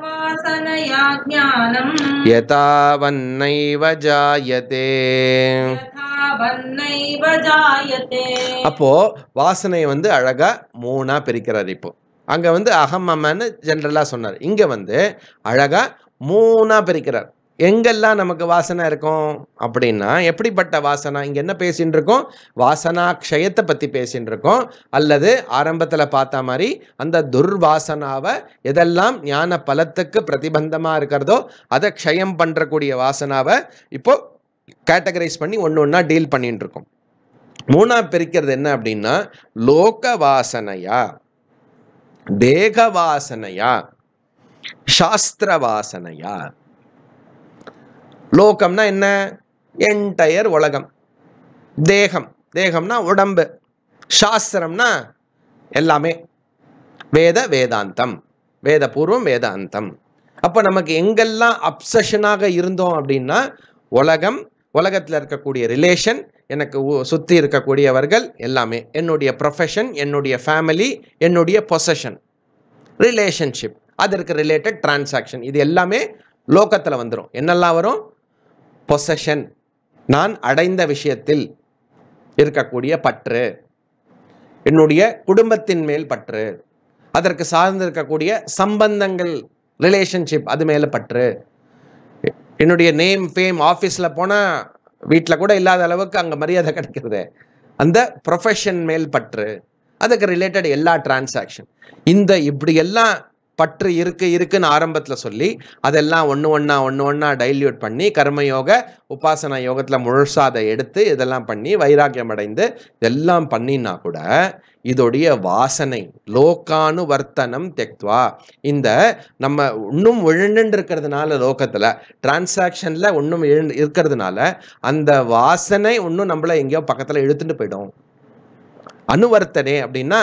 அப்போ
வாசனை வந்து அழகா மூணா பிரிக்கிறார் இப்போ அங்க வந்து அகம் அம்மன்னு ஜென்ரலா சொன்னார் இங்க வந்து அழகா மூணா பிரிக்கிறார் எங்கெல்லாம் நமக்கு வாசனை இருக்கும் அப்படின்னா எப்படிப்பட்ட வாசனை இங்கே என்ன பேசின்னு இருக்கோம் வாசனா க்ஷயத்தை பற்றி பேசின்னு இருக்கோம் அல்லது ஆரம்பத்தில் பார்த்த மாதிரி அந்த துர்வாசனாவை எதெல்லாம் ஞான பலத்துக்கு பிரதிபந்தமாக இருக்கிறதோ அதை க்ஷயம் பண்ணுறக்கூடிய வாசனாவை இப்போது கேட்டகரைஸ் பண்ணி ஒன்று ஒன்றா டீல் பண்ணிட்டு இருக்கோம் மூணா பிரிக்கிறது என்ன அப்படின்னா லோக வாசனையா தேக வாசனையா சாஸ்திர வாசனையா லோகம்னா என்ன என்டயர் உலகம் தேகம் தேகம்னா உடம்பு சாஸ்திரம்னா எல்லாமே வேத வேதாந்தம் வேதபூர்வம் வேதாந்தம் அப்போ நமக்கு எங்கெல்லாம் அப்சஷனாக இருந்தோம் அப்படின்னா உலகம் உலகத்தில் இருக்கக்கூடிய ரிலேஷன் எனக்கு சுற்றி இருக்கக்கூடியவர்கள் எல்லாமே என்னுடைய ப்ரொஃபஷன் என்னுடைய ஃபேமிலி என்னுடைய பொசஷன் ரிலேஷன்ஷிப் அதற்கு ரிலேட்டட் டிரான்சாக்ஷன் இது எல்லாமே லோக்கத்தில் வந்துடும் என்னெல்லாம் வரும் பொசஷன் நான் அடைந்த விஷயத்தில் இருக்கக்கூடிய பற்று என்னுடைய குடும்பத்தின் மேல் பற்று அதற்கு சார்ந்து இருக்கக்கூடிய சம்பந்தங்கள் ரிலேஷன்ஷிப் அது மேலே பற்று என்னுடைய நேம் ஃபேம் ஆஃபீஸில் போனால் வீட்டில் கூட இல்லாத அளவுக்கு அங்கே மரியாதை கிடைக்கிறது அந்த ப்ரொஃபஷன் மேல் பற்று அதுக்கு ரிலேட்டட் எல்லா டிரான்சாக்ஷன் இந்த இப்படி எல்லாம் பற்று இருக்கு இருக்குன்னு ஆரம்பத்தில் சொல்லி அதெல்லாம் ஒன்று ஒன்றா ஒன்று ஒன்றா டைல்யூட் பண்ணி கர்மயோக உபாசனா யோகத்தில் முழுசாக அதை எடுத்து இதெல்லாம் பண்ணி வைராக்கியம் அடைந்து இதெல்லாம் பண்ணினா கூட இதோடைய வாசனை லோக்கானு வர்த்தனம் தெக்துவா இந்த நம்ம இன்னும் விழுண்டு இருக்கிறதுனால லோக்கத்தில் டிரான்சாக்ஷனில் ஒன்றும் இழு இருக்கிறதுனால அந்த வாசனை இன்னும் நம்மளை எங்கேயோ பக்கத்தில் இழுத்துட்டு போயிடும் அனுவர்த்தனை அப்படின்னா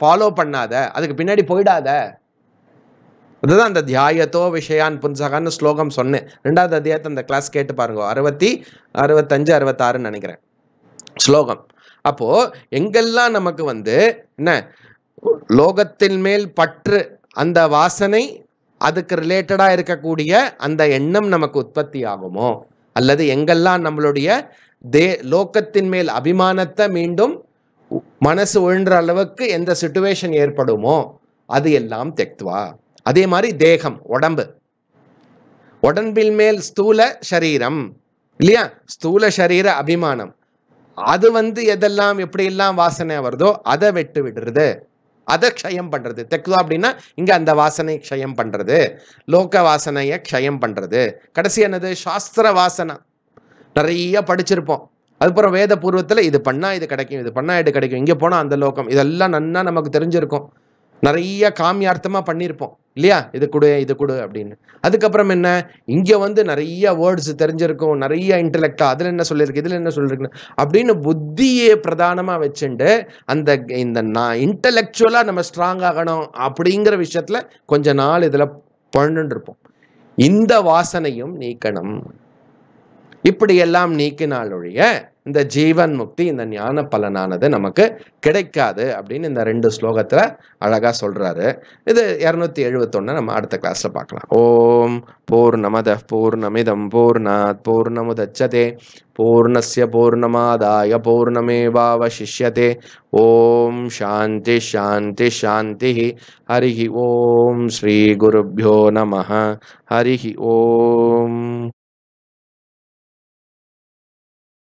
ஃபாலோ பண்ணாத அதுக்கு பின்னாடி போயிடாத அதுதான் அந்த தியாயத்தோ விஷயான் புன்சகான்னு ஸ்லோகம் சொன்னேன் ரெண்டாவது அத்தியாயத்தை அந்த கிளாஸ் கேட்டு பாருங்க அறுபத்தி அறுபத்தஞ்சு அறுபத்தாறுன்னு நினைக்கிறேன் ஸ்லோகம் அப்போ எங்கெல்லாம் நமக்கு வந்து என்ன லோகத்தின் மேல் பற்று அந்த வாசனை அதுக்கு ரிலேட்டடாக இருக்கக்கூடிய அந்த எண்ணம் நமக்கு உற்பத்தி ஆகுமோ அல்லது எங்கெல்லாம் நம்மளுடைய தே லோகத்தின் மேல் அபிமானத்தை மீண்டும் மனசு ஒழுன்ற அளவுக்கு எந்த சுச்சுவேஷன் ஏற்படுமோ அது எல்லாம் தெக்துவா அதே மாதிரி தேகம் உடம்பு உடம்பில் மேல் ஸ்தூல சரீரம் இல்லையா ஸ்தூல சரீர அபிமானம் அது வந்து எதெல்லாம் எப்படியெல்லாம் வாசனை வருதோ அதை வெட்டு விடுறது அதை க்ஷயம் பண்ணுறது தெக்குவா அப்படின்னா இங்கே அந்த வாசனை க்ஷயம் பண்ணுறது லோக வாசனையை க்ஷயம் பண்ணுறது கடைசி என்னது சாஸ்திர வாசனை நிறைய படிச்சிருப்போம் அதுக்கப்புறம் வேத பூர்வத்தில் இது பண்ணால் இது கிடைக்கும் இது பண்ணால் இது கிடைக்கும் இங்கே போனால் அந்த லோகம் இதெல்லாம் நன்னா நமக்கு தெரிஞ்சிருக்கும் நிறைய காமியார்த்தமாக பண்ணியிருப்போம் இல்லையா இது கொடு இது கொடு அப்படின்னு அதுக்கப்புறம் என்ன இங்கே வந்து நிறைய வேர்ட்ஸ் தெரிஞ்சிருக்கும் நிறைய இன்டலெக்டா அதில் என்ன சொல்லியிருக்கு இதில் என்ன சொல்லியிருக்குன்னு அப்படின்னு புத்தியை பிரதானமாக வச்சுட்டு அந்த இந்த நான் நம்ம ஸ்ட்ராங் ஆகணும் அப்படிங்கிற விஷயத்தில் கொஞ்ச நாள் இதில் பண்ணிட்டு இருப்போம் இந்த வாசனையும் நீக்கணும் இப்படியெல்லாம் நீக்கினால் ஒழிய இந்த ஜீவன் முக்தி இந்த ஞான பலனானது நமக்கு கிடைக்காது அப்படின்னு இந்த ரெண்டு ஸ்லோகத்தில் அழகாக சொல்கிறாரு இது இரநூத்தி எழுபத்தொன்னு நம்ம அடுத்த கிளாஸில் பார்க்கலாம் ஓம் பூர்ணமத பூர்ணமிதம் பூர்ணாத் பூர்ணமுதச்சதே பூர்ணஸ்ய பூர்ணமாதாய பூர்ணமேவாவசிஷ்யதே ஓம் சாந்தி சாந்தி சாந்தி ஹரிஹி ஓம் ஸ்ரீ குருப்பியோ நம ஹரிஹி ஓம்